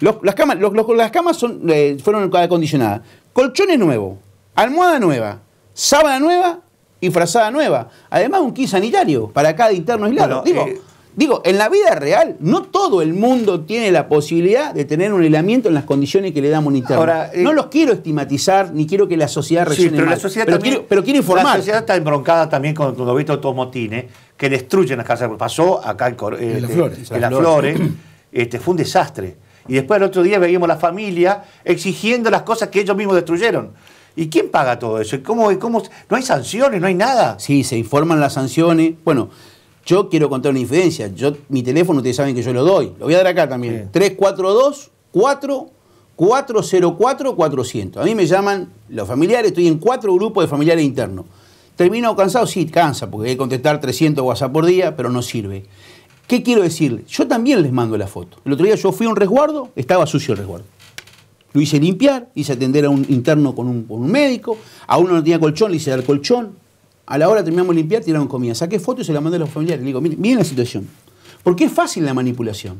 las camas, las camas eh, fueron acondicionadas. Colchones nuevos, almohada nueva, sábana nueva y frazada nueva. Además, un kit sanitario para cada interno aislado. digo, eh, digo, en la vida real, no todo el mundo tiene la posibilidad de tener un aislamiento en las condiciones que le damos un interno. Ahora, eh, no los quiero estigmatizar, ni quiero que la sociedad reaccione sí, pero, La sociedad pero, quiero, informar. La sociedad está embroncada también con, con los que destruyen las casas. Pasó acá en, Las este, Flores. Este, fue un desastre. Y después el otro día veíamos la familia exigiendo las cosas que ellos mismos destruyeron. ¿Y quién paga todo eso? cómo, ¿No hay sanciones? ¿No hay nada? Sí, se informan las sanciones. Bueno, yo quiero contar una diferencia. Yo, mi teléfono, ustedes saben que yo lo doy. Lo voy a dar acá también. 342 4404 400. A mí me llaman los familiares, estoy en cuatro grupos de familiares internos. ¿Termino cansado? Sí, cansa, porque hay que contestar 300 WhatsApp por día, pero no sirve. ¿Qué quiero decirles? Yo también les mando la foto. El otro día yo fui a un resguardo, estaba sucio el resguardo lo hice limpiar, hice atender a un interno con un, médico, a uno no tenía colchón, le hice dar colchón. A la hora terminamos de limpiar, tiraron comida. Saqué fotos y se la mandé a los familiares. Le digo, miren, la situación. Porque es fácil la manipulación.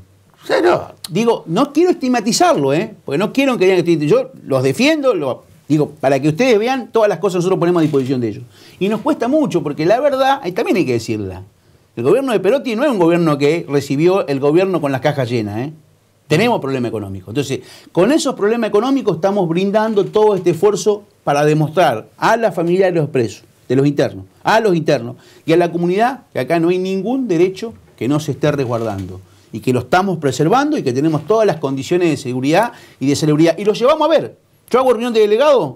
no, digo, no quiero estigmatizarlo, ¿eh? Porque no quiero que digan que Yo los defiendo, digo, para que ustedes vean todas las cosas nosotros ponemos a disposición de ellos. Y nos cuesta mucho, porque la verdad, también hay que decirla. El gobierno de Perotti no es un gobierno que recibió el gobierno con las cajas llenas, ¿eh? Tenemos problemas económicos. Entonces, con esos problemas económicos estamos brindando todo este esfuerzo para demostrar a la familia de los presos, de los internos, a los internos y a la comunidad que acá no hay ningún derecho que no se esté resguardando y que lo estamos preservando y que tenemos todas las condiciones de seguridad y de celebridad. Y lo llevamos a ver. Yo hago reunión de delegados,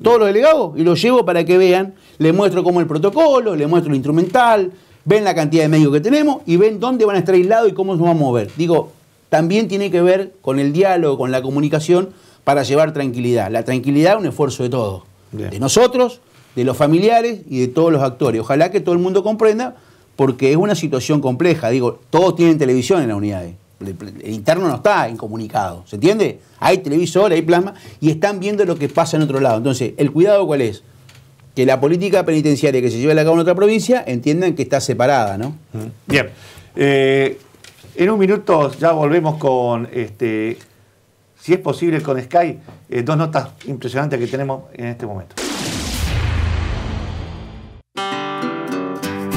todos los delegados, y los llevo para que vean, les muestro cómo el protocolo, les muestro el instrumental, ven la cantidad de medios que tenemos y ven dónde van a estar aislados y cómo nos vamos a mover. Digo, también tiene que ver con el diálogo, con la comunicación, para llevar tranquilidad. La tranquilidad es un esfuerzo de todos, de nosotros, de los familiares y de todos los actores. Ojalá que todo el mundo comprenda, porque es una situación compleja. Digo, todos tienen televisión en la unidad. El interno no está incomunicado, ¿se entiende? Hay televisor, hay plasma, y están viendo lo que pasa en otro lado. Entonces, ¿el cuidado cuál es? Que la política penitenciaria que se lleva a cabo en otra provincia entiendan que está separada, ¿no? Bien. Eh, en un minuto ya volvemos con, este, si es posible, con Sky, eh, dos notas impresionantes que tenemos en este momento.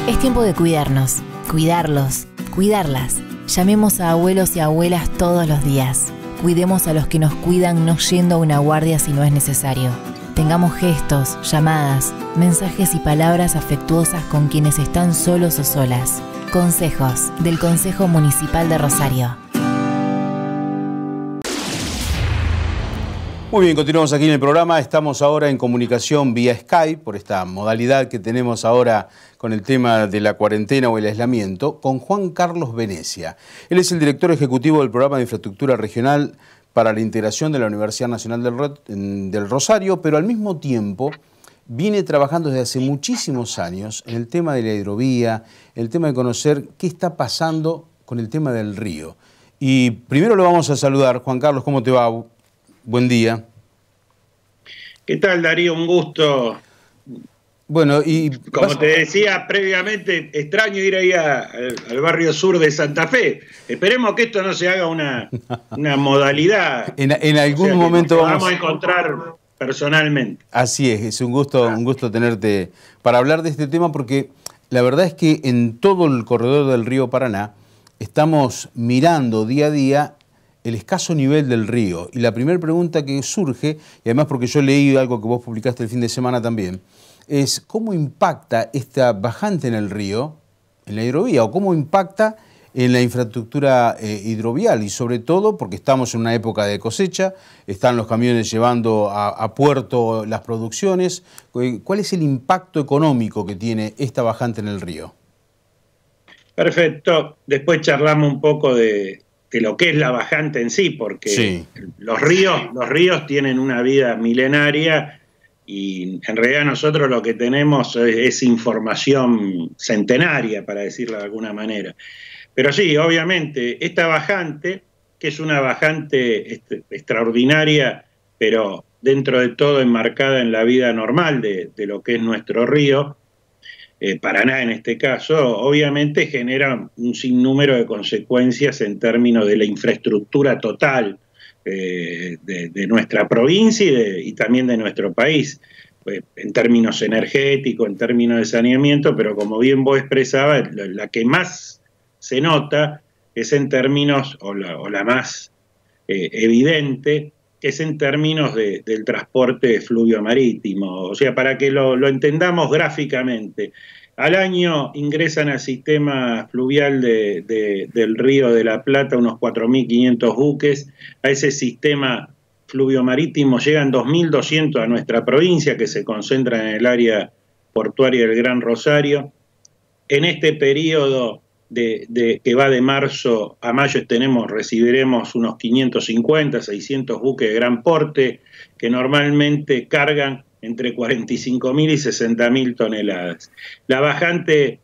Es tiempo de cuidarnos, cuidarlos, cuidarlas. Llamemos a abuelos y abuelas todos los días. Cuidemos a los que nos cuidan no yendo a una guardia si no es necesario. Tengamos gestos, llamadas, mensajes y palabras afectuosas con quienes están solos o solas. Consejos del Consejo Municipal de Rosario. Muy bien, continuamos aquí en el programa. Estamos ahora en comunicación vía Skype, por esta modalidad que tenemos ahora con el tema de la cuarentena o el aislamiento, con Juan Carlos Venecia. Él es el director ejecutivo del programa de infraestructura regional para la integración de la Universidad Nacional del, Rosario, pero al mismo tiempo vine trabajando desde hace muchísimos años en el tema de la hidrovía, el tema de conocer qué está pasando con el tema del río. Y primero lo vamos a saludar. Juan Carlos, ¿cómo te va? Buen día. ¿Qué tal, Darío? Un gusto. Bueno, y. Como te decía previamente, extraño ir ahí al, barrio sur de Santa Fe. Esperemos que esto no se haga una, modalidad. en, algún momento Vamos a encontrar personalmente. Así es, es un gusto, un ah. gusto tenerte para hablar de este tema porque la verdad es que en todo el corredor del río Paraná estamos mirando día a día el escaso nivel del río. Y la primera pregunta que surge, y además porque yo leí algo que vos publicaste el fin de semana también, es cómo impacta esta bajante en el río, en la hidrovía, o cómo impacta en la infraestructura eh, hidrovial y sobre todo porque estamos en una época de cosecha, están los camiones llevando a, puerto las producciones. Eh, ¿Cuál es el impacto económico que tiene esta bajante en el río? Perfecto, después charlamos un poco de, lo que es la bajante en sí, porque los ríos, los ríos tienen una vida milenaria y en realidad nosotros lo que tenemos es información centenaria, para decirlo de alguna manera. Pero sí, obviamente, esta bajante, que es una bajante extraordinaria, pero dentro de todo enmarcada en la vida normal de, lo que es nuestro río, eh, Paraná en este caso, obviamente genera un sinnúmero de consecuencias en términos de la infraestructura total eh, de, nuestra provincia y, también de nuestro país, eh, en términos energéticos, en términos de saneamiento, pero como bien vos expresabas, la que más se nota es en términos, o la, más eh, evidente, es en términos del transporte fluvio marítimo. O sea, para que lo, entendamos gráficamente, al año ingresan al sistema fluvial del río de la Plata unos 4.500 buques, a ese sistema fluvio marítimo llegan 2.200 a nuestra provincia que se concentra en el área portuaria del Gran Rosario. En este periodo de, que va de marzo a mayo tenemos, recibiremos unos 550, 600 buques de gran porte que normalmente cargan entre 45.000 y 60.000 toneladas. La bajante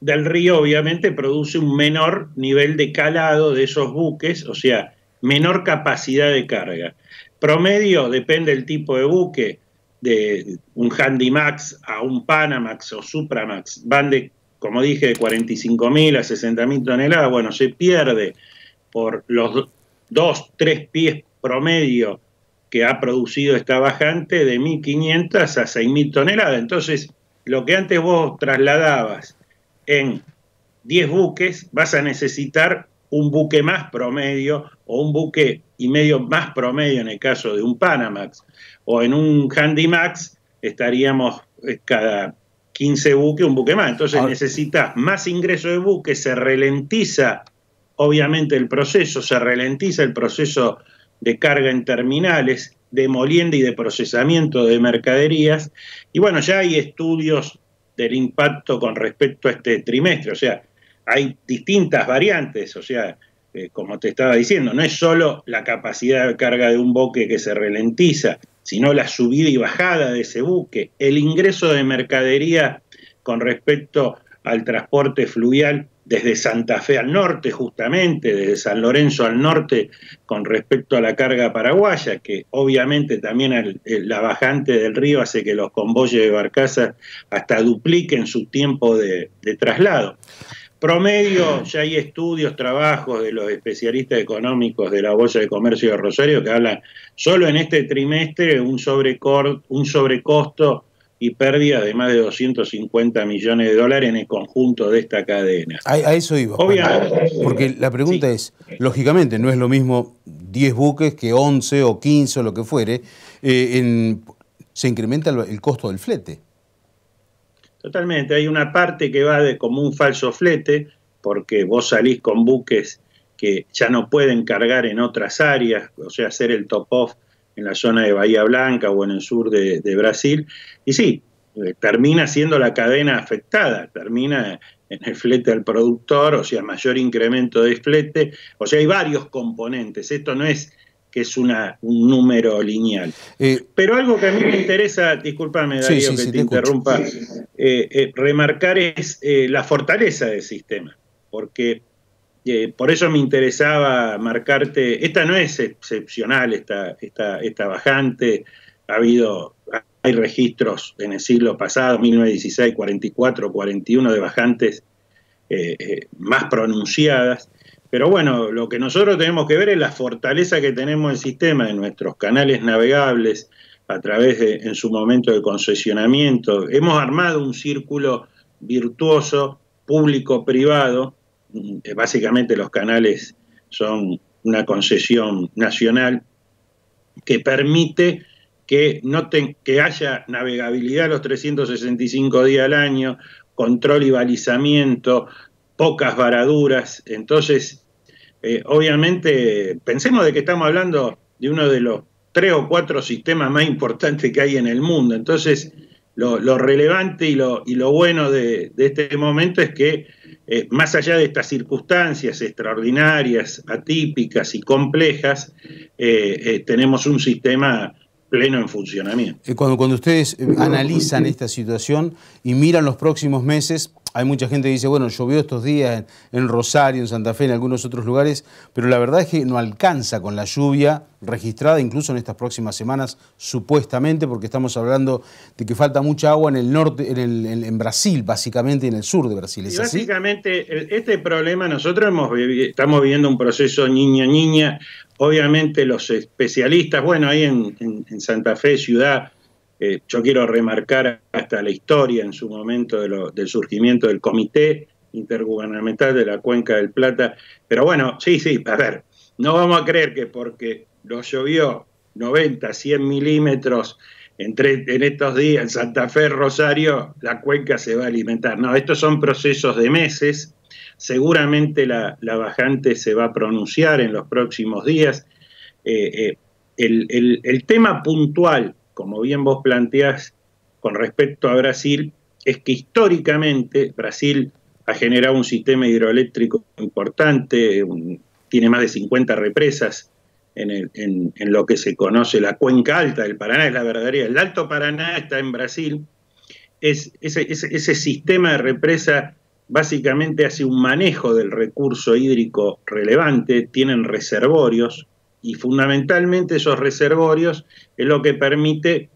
del río obviamente produce un menor nivel de calado de esos buques, o sea, menor capacidad de carga. Promedio depende del tipo de buque, de un Handymax a un Panamax o Supramax, van de como dije, de 45.000 a 60.000 toneladas, bueno, se pierde por los dos, tres pies promedio que ha producido esta bajante de 1.500 a 6.000 toneladas. Entonces, lo que antes vos trasladabas en 10 buques, vas a necesitar un buque más promedio o un buque y medio más promedio en el caso de un Panamax. O en un Handymax estaríamos eh, cada 15 buques, un buque más. Entonces necesita necesitas más ingreso de buques, se ralentiza obviamente el proceso, se ralentiza el proceso de carga en terminales, de molienda y de procesamiento de mercaderías. Y bueno, ya hay estudios del impacto con respecto a este trimestre, o sea, hay distintas variantes, o sea, eh, como te estaba diciendo, no es solo la capacidad de carga de un buque que se ralentiza, sino la subida y bajada de ese buque, el ingreso de mercadería con respecto al transporte fluvial desde Santa Fe al norte, justamente, desde San Lorenzo al norte, con respecto a la carga paraguaya, que obviamente también la bajante del río hace que los convoyes de barcazas hasta dupliquen su tiempo de traslado. Promedio, ya hay estudios, trabajos de los especialistas económicos de la Bolsa de Comercio de Rosario que hablan solo en este trimestre un, un sobrecosto y pérdida de más de 250 millones de dólares en el conjunto de esta cadena. A, eso iba. Porque la pregunta es, lógicamente, no es lo mismo 10 buques que 11 o 15 o lo que fuere, eh, en, se incrementa el costo del flete. Totalmente, hay una parte que va de como un falso flete, porque vos salís con buques que ya no pueden cargar en otras áreas, o sea, hacer el top-off en la zona de Bahía Blanca o en el sur de, Brasil. Y sí, eh, termina siendo la cadena afectada, termina en el flete del productor, o sea, mayor incremento de flete, o sea, hay varios componentes. Esto no es que es una, un número lineal. Eh, Pero algo que a mí me interesa, discúlpame Darío que te, interrumpa, eh, eh, remarcar es la fortaleza del sistema, porque por eso me interesaba marcarte, esta no es excepcional, esta, esta, esta bajante, ha habido, hay registros en el siglo pasado, 1916, 44, 41, de bajantes más pronunciadas, pero bueno, lo que nosotros tenemos que ver es la fortaleza que tenemos el sistema de nuestros canales navegables a través de, en su momento, de concesionamiento. Hemos armado un círculo virtuoso, público-privado. Eh, básicamente los canales son una concesión nacional que permite que, no que haya navegabilidad los 365 días al año, control y balizamiento, pocas varaduras. Entonces, eh, obviamente, pensemos de que estamos hablando de uno de los tres o cuatro sistemas más importantes que hay en el mundo. Entonces, lo, relevante y lo, bueno de, este momento es que, eh, más allá de estas circunstancias extraordinarias, atípicas y complejas, eh, tenemos un sistema pleno en funcionamiento. cuando ustedes analizan esta situación y miran los próximos meses, hay mucha gente que dice, bueno, llovió estos días en, Rosario, en Santa Fe, en algunos otros lugares, pero la verdad es que no alcanza con la lluvia registrada incluso en estas próximas semanas, supuestamente, porque estamos hablando de que falta mucha agua en el norte, en, Brasil, básicamente, en el sur de Brasil. y básicamente, este problema nosotros hemos estamos viviendo un proceso niña-niña. Obviamente los especialistas, bueno, ahí en Santa Fe, ciudad, yo quiero remarcar hasta la historia en su momento del surgimiento del Comité Intergubernamental de la Cuenca del Plata. Pero bueno, sí, sí, a ver, no vamos a creer que porque lo llovió 90, 100 milímetros entre, en estos días en Santa Fe, Rosario, la cuenca se va a alimentar. No, estos son procesos de meses. Seguramente la, bajante se va a pronunciar en los próximos días. Eh, eh, el tema puntual como bien vos planteás con respecto a Brasil, es que históricamente Brasil ha generado un sistema hidroeléctrico importante, tiene más de 50 represas en, lo que se conoce la cuenca alta del Paraná, es la verdadera. El Alto Paraná está en Brasil. ese sistema de represa básicamente hace un manejo del recurso hídrico relevante, tienen reservorios, y fundamentalmente esos reservorios es lo que permite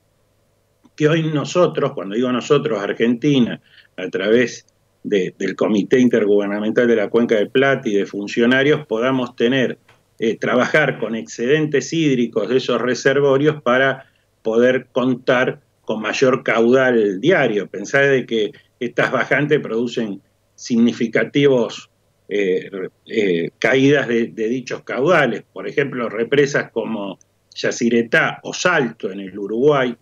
que hoy nosotros, cuando digo nosotros, Argentina, a través del Comité Intergubernamental de la Cuenca de Plata y de funcionarios, podamos tener, eh, trabajar con excedentes hídricos de esos reservorios para poder contar con mayor caudal diario. pensad de que estas bajantes producen significativos eh, eh, caídas de, dichos caudales, por ejemplo, represas como Yaciretá o Salto en el Uruguay,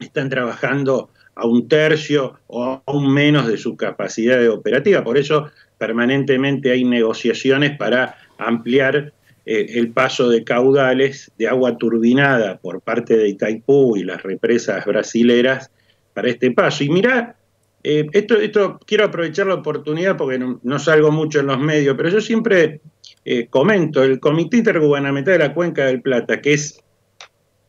están trabajando a un tercio o aún menos de su capacidad de operativa. Por eso permanentemente hay negociaciones para ampliar eh, el paso de caudales de agua turbinada por parte de Itaipú y las represas brasileras para este paso. Y mirá eh, esto, quiero aprovechar la oportunidad porque no, salgo mucho en los medios, pero yo siempre eh, comento, el Comité Intergubernamental de la Cuenca del Plata, que es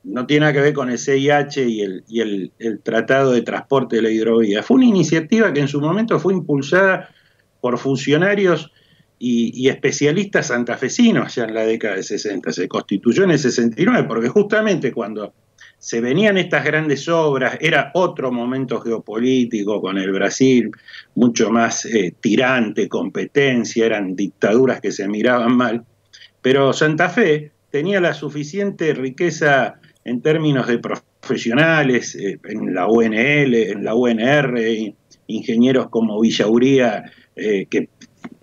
no tiene nada que ver con el CIH y, el, Tratado de Transporte de la Hidrovía. Fue una iniciativa que en su momento fue impulsada por funcionarios y, y, especialistas santafesinos ya en la década de 60. Se constituyó en el 69, porque justamente cuando se venían estas grandes obras, era otro momento geopolítico con el Brasil, mucho más eh, tirante, competencia, eran dictaduras que se miraban mal, pero Santa Fe tenía la suficiente riqueza en términos de profesionales, eh, en la UNL, en la UNR, ingenieros como Villauría, eh, que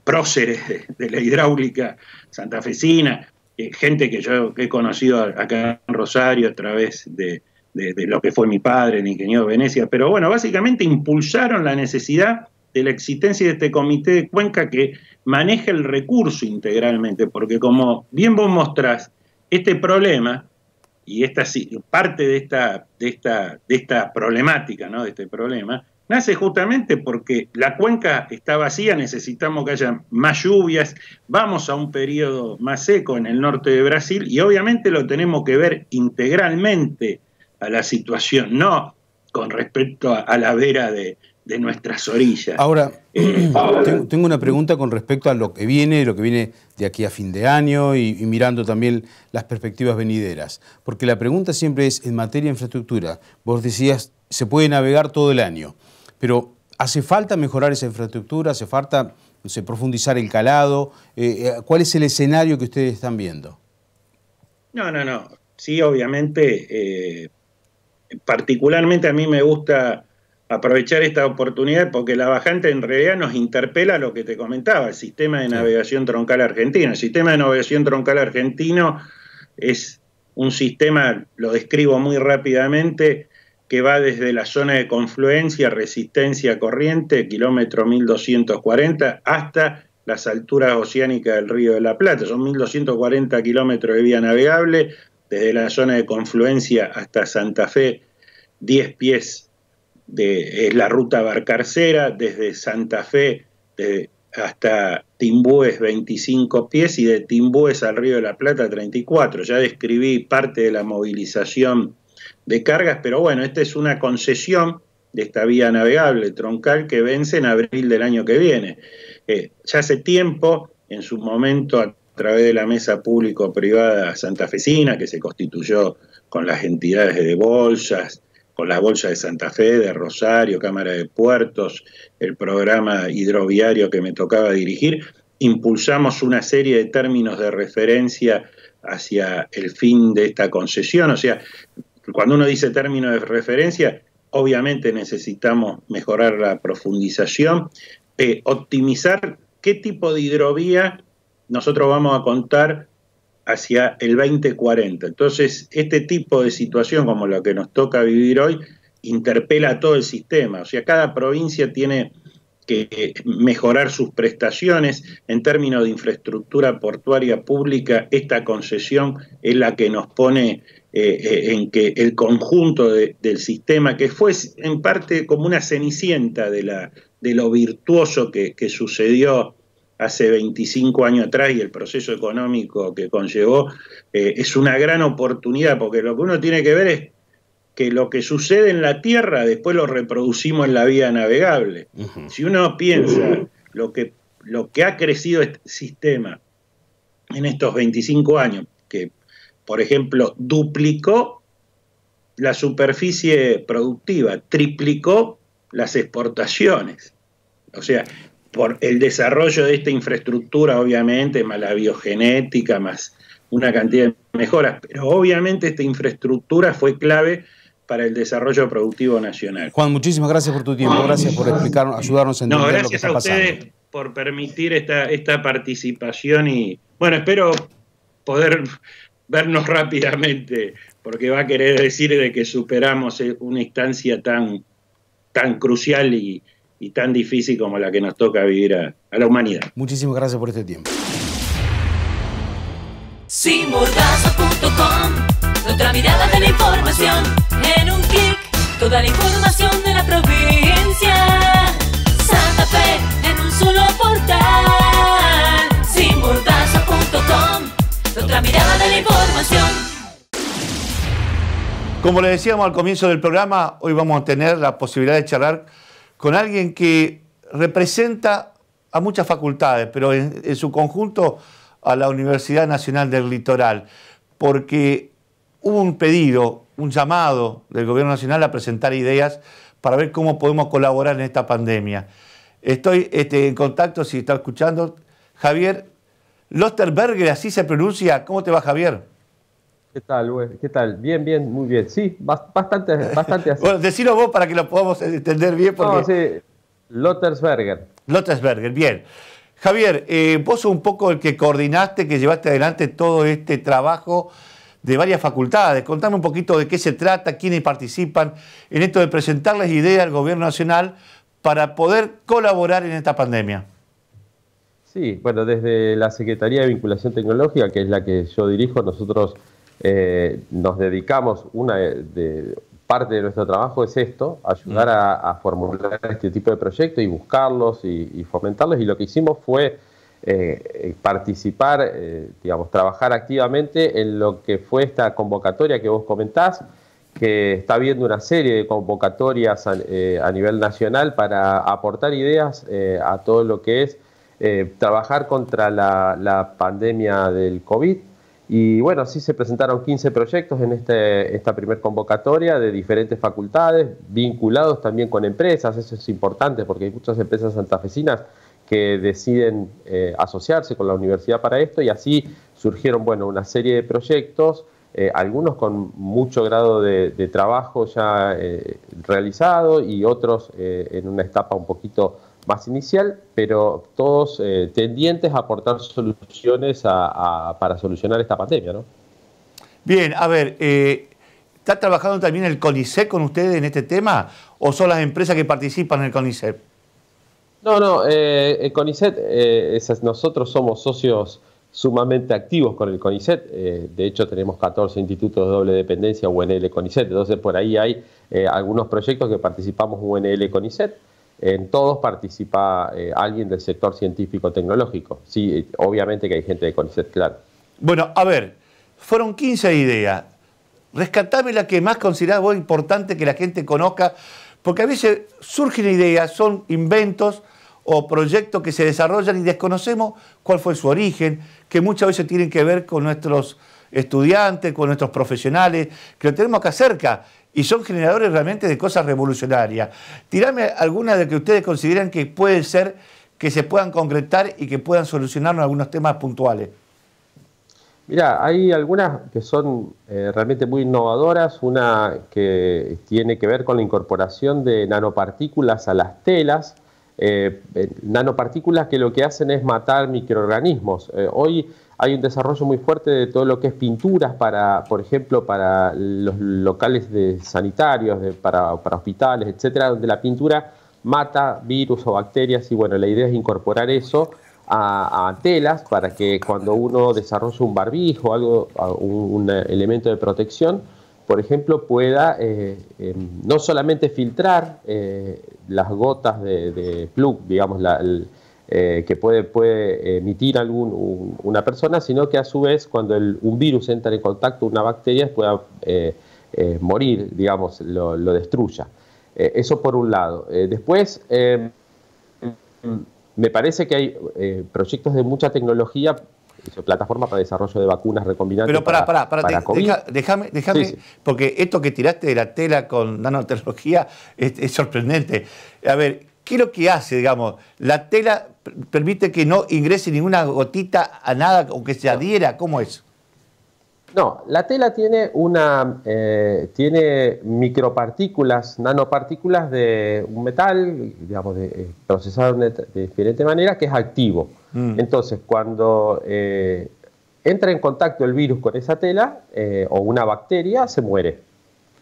próceres de, de la hidráulica santafesina, eh, gente que yo he conocido acá en Rosario a través de, lo que fue mi padre, el ingeniero Venecia, pero bueno, básicamente impulsaron la necesidad de la existencia de este comité de cuenca que maneja el recurso integralmente, porque como bien vos mostrás, este problema y esta parte de esta, de esta, de esta problemática, ¿no? de este problema, nace justamente porque la cuenca está vacía, necesitamos que haya más lluvias, vamos a un periodo más seco en el norte de Brasil y obviamente lo tenemos que ver integralmente a la situación, no con respecto a, la vera de, nuestras orillas. Ahora, eh, eh. tengo, una pregunta con respecto a lo que viene, lo que viene de aquí a fin de año y, y mirando también las perspectivas venideras, porque la pregunta siempre es en materia de infraestructura, vos decías, se puede navegar todo el año. Pero hace falta mejorar esa infraestructura, hace falta profundizar el calado. Eh, eh, ¿Cuál es el escenario que ustedes están viendo? No, no, no. Sí, obviamente. Eh, particularmente a mí me gusta aprovechar esta oportunidad porque la bajante en realidad nos interpela lo que te comentaba, el sistema de navegación troncal argentino. El sistema de navegación troncal argentino es un sistema, lo describo muy rápidamente, que va desde la zona de confluencia, resistencia corriente, kilómetro 1240, hasta las alturas oceánicas del Río de la Plata. Son 1240 kilómetros de vía navegable, desde la zona de confluencia hasta Santa Fe, 10 pies es la ruta barcarcera, desde Santa Fe hasta Timbúes 25 pies y de Timbúes al Río de la Plata 34. Ya describí parte de la movilización de cargas, pero bueno, esta es una concesión de esta vía navegable troncal que vence en abril del año que viene. Eh, ya hace tiempo, en su momento, a través de la mesa público-privada Santa santafesina, que se constituyó con las entidades de bolsas, con la bolsa de Santa Fe, de Rosario, Cámara de Puertos, el programa hidroviario que me tocaba dirigir, impulsamos una serie de términos de referencia hacia el fin de esta concesión, o sea, cuando uno dice término de referencia, obviamente necesitamos mejorar la profundización, eh, optimizar qué tipo de hidrovía nosotros vamos a contar hacia el 2040. Entonces, este tipo de situación como la que nos toca vivir hoy interpela a todo el sistema. O sea, cada provincia tiene que eh, mejorar sus prestaciones en términos de infraestructura portuaria pública. Esta concesión es la que nos pone eh, eh, en que el conjunto del sistema, que fue en parte como una cenicienta de, lo virtuoso que, sucedió hace 25 años atrás y el proceso económico que conllevó, eh, es una gran oportunidad, porque lo que uno tiene que ver es que lo que sucede en la Tierra después lo reproducimos en la vía navegable. Si uno piensa lo que, lo que ha crecido este sistema en estos 25 años, que por ejemplo, duplicó la superficie productiva, triplicó las exportaciones. O sea, por el desarrollo de esta infraestructura, obviamente, más la biogenética, más una cantidad de mejoras, pero obviamente esta infraestructura fue clave para el desarrollo productivo nacional. Juan, muchísimas gracias por tu tiempo, gracias por explicarnos, ayudarnos a entender no, gracias lo que está a ustedes por permitir esta, esta participación y bueno, espero poder vernos rápidamente, porque va a querer decir de que superamos una instancia tan, tan crucial y, tan difícil como la que nos toca vivir a, la humanidad. Muchísimas gracias por este tiempo. mirada de información, en un clic, toda la información de la provincia, Santa Fe, en un solo portal. otra mirada de la información. Como le decíamos al comienzo del programa, hoy vamos a tener la posibilidad de charlar con alguien que representa a muchas facultades, pero en, su conjunto a la Universidad Nacional del Litoral, porque hubo un pedido, un llamado del Gobierno Nacional a presentar ideas para ver cómo podemos colaborar en esta pandemia. Estoy este, en contacto, si está escuchando, Javier Lotterberger, así se pronuncia. ¿Cómo te va, Javier? ¿Qué tal, güey? ¿Qué tal? Bien, bien, muy bien. Sí, bastante, bastante así. bueno, decilo vos para que lo podamos entender bien. Porque... No, sí, Lottersberger, bien. Javier, eh, vos sos un poco el que coordinaste, que llevaste adelante todo este trabajo de varias facultades. Contame un poquito de qué se trata, quiénes participan en esto de presentarles ideas al Gobierno Nacional para poder colaborar en esta pandemia. Sí, bueno, desde la Secretaría de Vinculación Tecnológica, que es la que yo dirijo, nosotros eh, nos dedicamos, una de, parte de nuestro trabajo es esto, ayudar mm. a, formular este tipo de proyectos y buscarlos y, fomentarlos. Y lo que hicimos fue eh, eh, participar, digamos, trabajar activamente en lo que fue esta convocatoria que vos comentás, que está habiendo una serie de convocatorias a nivel nacional para aportar ideas a todo lo que es eh, trabajar contra la, pandemia del COVID. Y bueno, así se presentaron 15 proyectos en este, esta primer convocatoria de diferentes facultades, vinculados también con empresas, eso es importante porque hay muchas empresas santafesinas que deciden eh, asociarse con la universidad para esto y así surgieron, bueno, una serie de proyectos, eh, algunos con mucho grado de, de trabajo ya realizado y otros en una etapa un poquito más inicial, pero todos eh, tendientes a aportar soluciones para solucionar esta pandemia. ¿no? Bien, a ver, eh, ¿está trabajando también el CONICET con ustedes en este tema o son las empresas que participan en el CONICET? No, no, eh, el CONICET, nosotros somos socios sumamente activos con el CONICET. de hecho, tenemos 14 institutos de doble dependencia UNL-CONICET. Entonces, por ahí hay algunos proyectos que participamos UNL-CONICET. En todos participa eh, alguien del sector científico-tecnológico. Sí, obviamente que hay gente de CONICET, claro. Bueno, a ver, fueron 15 ideas. Rescatame la que más considerás importante que la gente conozca, porque a veces surgen ideas, son inventos o proyectos que se desarrollan y desconocemos cuál fue su origen, que muchas veces tienen que ver con nuestros estudiantes, con nuestros profesionales, que lo tenemos acá cerca y son generadores realmente de cosas revolucionarias. Tirame algunas de que ustedes consideran que pueden ser que se puedan concretar y que puedan solucionar algunos temas puntuales. Mira, hay algunas que son eh, realmente muy innovadoras, una que tiene que ver con la incorporación de nanopartículas a las telas, eh, eh, nanopartículas que lo que hacen es matar microorganismos. hoy hay un desarrollo muy fuerte de todo lo que es pinturas para, por ejemplo, para los locales de sanitarios, para, hospitales, etcétera, donde la pintura mata virus o bacterias y bueno, la idea es incorporar eso a, telas para que cuando uno desarrolle un barbijo, algo, un, elemento de protección, por ejemplo, pueda eh, em, no solamente filtrar eh, las gotas de, plug, digamos, la, eh, que puede, puede emitir algún, una persona, sino que a su vez cuando un virus entra en contacto una bacteria pueda eh, eh, morir, digamos, lo, destruya. eso por un lado. después, em, me parece que hay proyectos de mucha tecnología plataforma para desarrollo de vacunas recombinantes. Pero pará, pará, para, déjame, déjame, porque esto que tiraste de la tela con nanotecnología es, es, sorprendente. A ver, ¿qué es lo que hace, digamos? La tela permite que no ingrese ninguna gotita a nada o que se adhiera? ¿Cómo es? No, la tela tiene una eh, tiene micropartículas, nanopartículas de un metal, digamos, eh, procesado de, diferente manera, que es activo. Mm. Entonces, cuando eh, entra en contacto el virus con esa tela o una bacteria, se muere,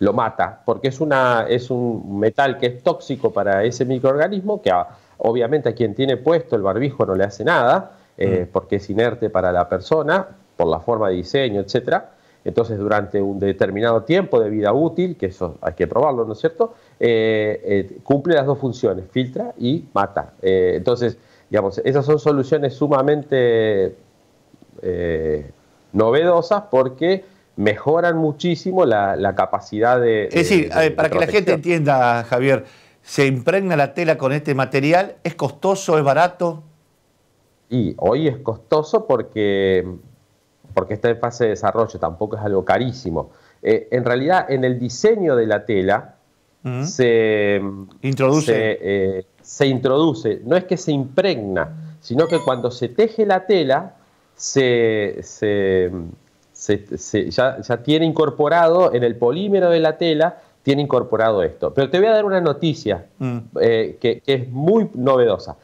lo mata, porque es, una, es un metal que es tóxico para ese microorganismo que Obviamente a quien tiene puesto el barbijo no le hace nada, eh, mm. porque es inerte para la persona, por la forma de diseño, etc. Entonces, durante un determinado tiempo de vida útil, que eso hay que probarlo, ¿no es cierto? Eh, eh, cumple las dos funciones, filtra y mata. entonces, digamos, esas son soluciones sumamente novedosas porque mejoran muchísimo la, capacidad de... Es decir, para que la gente entienda, Javier, se impregna la tela con este material? ¿Es costoso? ¿Es barato? Y hoy es costoso porque, porque está en fase de desarrollo, tampoco es algo carísimo. Eh, en realidad, en el diseño de la tela mm. se, introduce. Eh, se, introduce, no es que se impregna, sino que cuando se teje la tela, ya, ya, tiene incorporado en el polímero de la tela tiene incorporado esto. Pero te voy a dar una noticia mm. eh, que, es muy novedosa.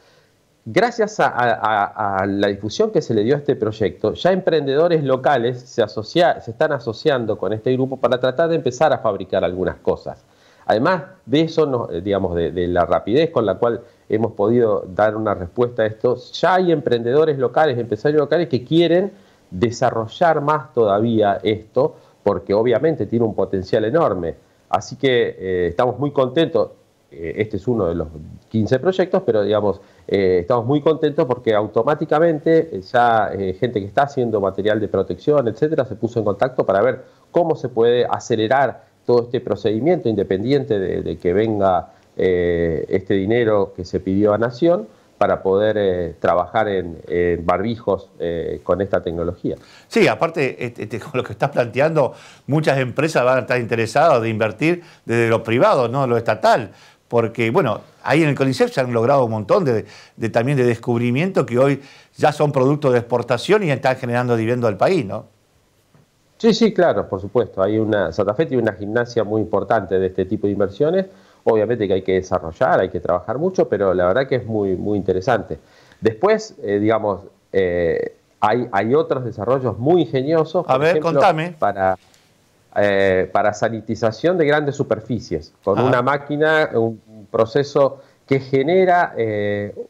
Gracias a, la difusión que se le dio a este proyecto, ya emprendedores locales se, están asociando con este grupo para tratar de empezar a fabricar algunas cosas. Además de eso, eh, digamos, de, la rapidez con la cual hemos podido dar una respuesta a esto, ya hay emprendedores locales, empresarios locales que quieren desarrollar más todavía esto, porque obviamente tiene un potencial enorme. Así que eh, estamos muy contentos. Eh, este es uno de los 15 proyectos, pero digamos, eh, estamos muy contentos porque automáticamente ya gente que está haciendo material de protección, etcétera, se puso en contacto para ver cómo se puede acelerar todo este procedimiento independiente de que venga este dinero que se pidió a Nación para poder eh, trabajar en, barbijos eh, con esta tecnología. Sí, aparte, este, este lo que estás planteando, muchas empresas van a estar interesadas de invertir desde lo privado, no lo estatal, porque, bueno, ahí en el CONICET se han logrado un montón de, también de descubrimientos que hoy ya son productos de exportación y están generando dividendos al país, ¿no? Sí, sí, claro, por supuesto. Hay una, Santa Fe tiene una gimnasia muy importante de este tipo de inversiones Obviamente que hay que desarrollar, hay que trabajar mucho, pero la verdad que es muy, muy interesante. Después, eh, digamos, eh, hay, hay, otros desarrollos muy ingeniosos. A Para, eh, para sanitización de grandes superficies, con ah. una máquina, un proceso que genera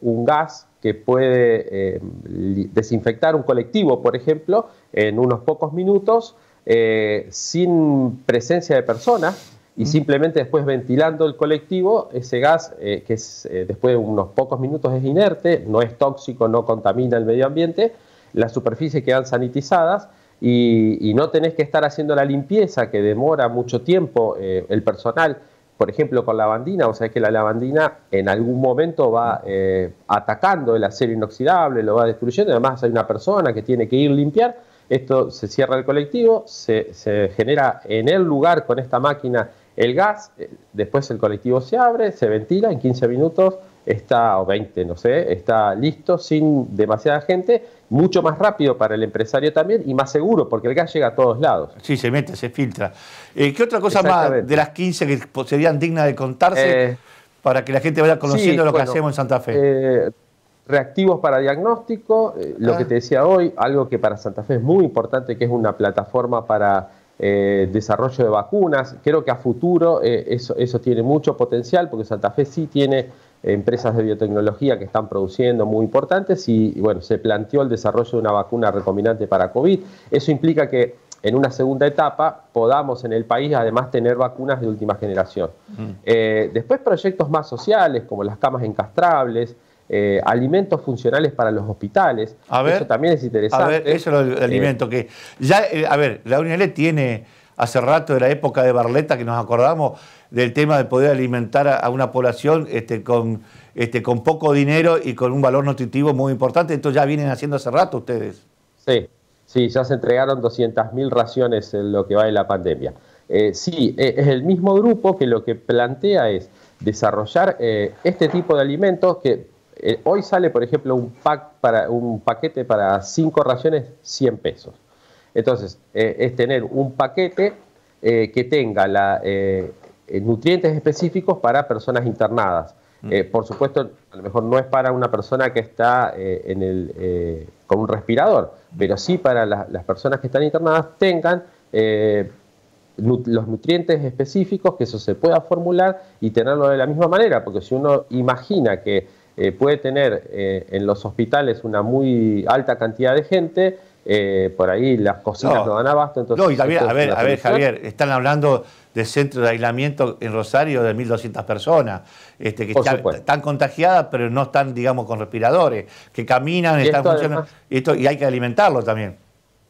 un gas que puede desinfectar un colectivo, por ejemplo, en unos pocos minutos, sin presencia de personas, y simplemente después ventilando el colectivo, ese gas, eh, que es, eh, después de unos pocos minutos es inerte, no es tóxico, no contamina el medio ambiente, las superficies quedan sanitizadas y, no tenés que estar haciendo la limpieza que demora mucho tiempo eh, el personal, por ejemplo con lavandina, o sea que la lavandina en algún momento va atacando el acero inoxidable, lo va destruyendo, además hay una persona que tiene que ir a limpiar, esto se cierra el colectivo, se, se genera en el lugar con esta máquina el gas, eh, después el colectivo se abre, se ventila, en 15 minutos está, o 20, no sé, está listo, sin demasiada gente, mucho más rápido para el empresario también y más seguro, porque el gas llega a todos lados. Sí, se mete, se filtra. Eh, ¿Qué otra cosa más de las 15 que serían dignas de contarse eh, para que la gente vaya conociendo lo que hacemos en Santa Fe? reactivos para diagnóstico, lo ah. que te decía hoy, algo que para Santa Fe es muy importante, que es una plataforma para eh, desarrollo de vacunas. Creo que a futuro eh, eso, tiene mucho potencial porque Santa Fe sí tiene empresas de biotecnología que están produciendo muy importantes y, bueno, se planteó el desarrollo de una vacuna recombinante para COVID. Eso implica que en una segunda etapa podamos en el país además tener vacunas de última generación. Mm. Eh, después proyectos más sociales como las camas encastrables, eh, alimentos funcionales para los hospitales. eso también es interesante. A ver, eso es el eh, alimento que. Ya, eh, a ver, la UNL tiene hace rato de la época de Barleta que nos acordamos del tema de poder alimentar a, una población este, con, este, con poco dinero y con un valor nutritivo muy importante. Esto ya vienen haciendo hace rato ustedes. Sí, sí, ya se entregaron 200.000 raciones en lo que va de la pandemia. sí, es el mismo grupo que lo que plantea es desarrollar este tipo de alimentos que eh, hoy sale, por ejemplo, un, pack para, un paquete para 5 raciones, 100 pesos. Entonces, eh, es tener un paquete eh, que tenga nutrientes específicos para personas internadas. Mm. por supuesto, a lo mejor no es para una persona que está con un respirador, pero sí para las personas que están internadas tengan los nutrientes específicos, que eso se pueda formular y tenerlo de la misma manera, porque si uno imagina que eh, puede tener eh, en los hospitales una muy alta cantidad de gente, eh, por ahí las cocinas no, dan abasto. Entonces, no, y a ver, a ver, Javier, están hablando de centros de aislamiento en Rosario de 1.200 personas, este, que están, contagiadas, pero no están, digamos, con respiradores, que caminan, están funcionando, y hay que alimentarlo también.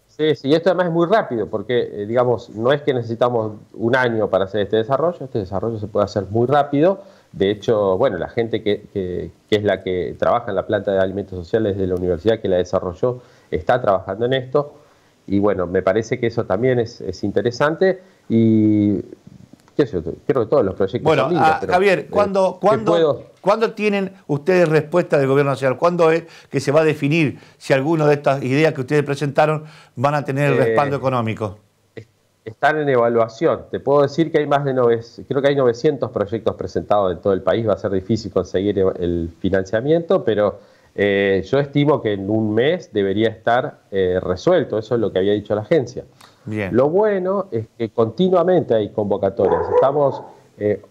Sí, sí, y esto además es muy rápido, porque, digamos, no es que necesitamos un año para hacer este desarrollo, este desarrollo se puede hacer muy rápido. De hecho, bueno, la gente que, es la que trabaja en la planta de alimentos sociales de la universidad que la desarrolló está trabajando en esto. Y bueno, me parece que eso también es, interesante y qué creo que todos los proyectos bueno, ah, Javier, eh, ¿cuándo, tienen ustedes respuesta del Gobierno Nacional? ¿Cuándo es que se va a definir si alguna de estas ideas que ustedes presentaron van a tener el eh, respaldo económico? están en evaluación. Te puedo decir que hay más de 900, creo que hay 900 proyectos presentados en todo el país. Va a ser difícil conseguir el financiamiento, pero eh, yo estimo que en un mes debería estar eh, resuelto. Eso es lo que había dicho la agencia. Bien. Lo bueno es que continuamente hay convocatorias. Estamos eh,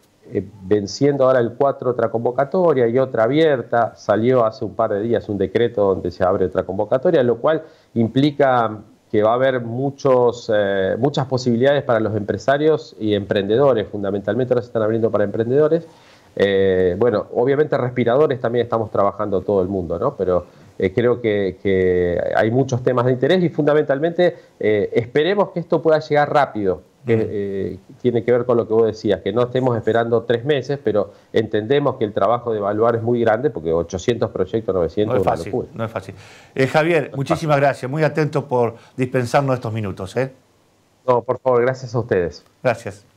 venciendo ahora el 4 otra convocatoria y otra abierta. Salió hace un par de días un decreto donde se abre otra convocatoria, lo cual implica que va a haber muchos, eh, muchas posibilidades para los empresarios y emprendedores, fundamentalmente ahora se están abriendo para emprendedores. Eh, bueno, obviamente respiradores también estamos trabajando todo el mundo, ¿no? Pero eh, creo que, hay muchos temas de interés y fundamentalmente esperemos que esto pueda llegar rápido que eh, tiene que ver con lo que vos decías, que no estemos esperando tres meses, pero entendemos que el trabajo de evaluar es muy grande, porque 800 proyectos, 900 no es fácil. Eh, no es fácil. Javier, muchísimas gracias, muy atento por dispensarnos estos minutos. ¿eh? No, por favor, gracias a ustedes. Gracias.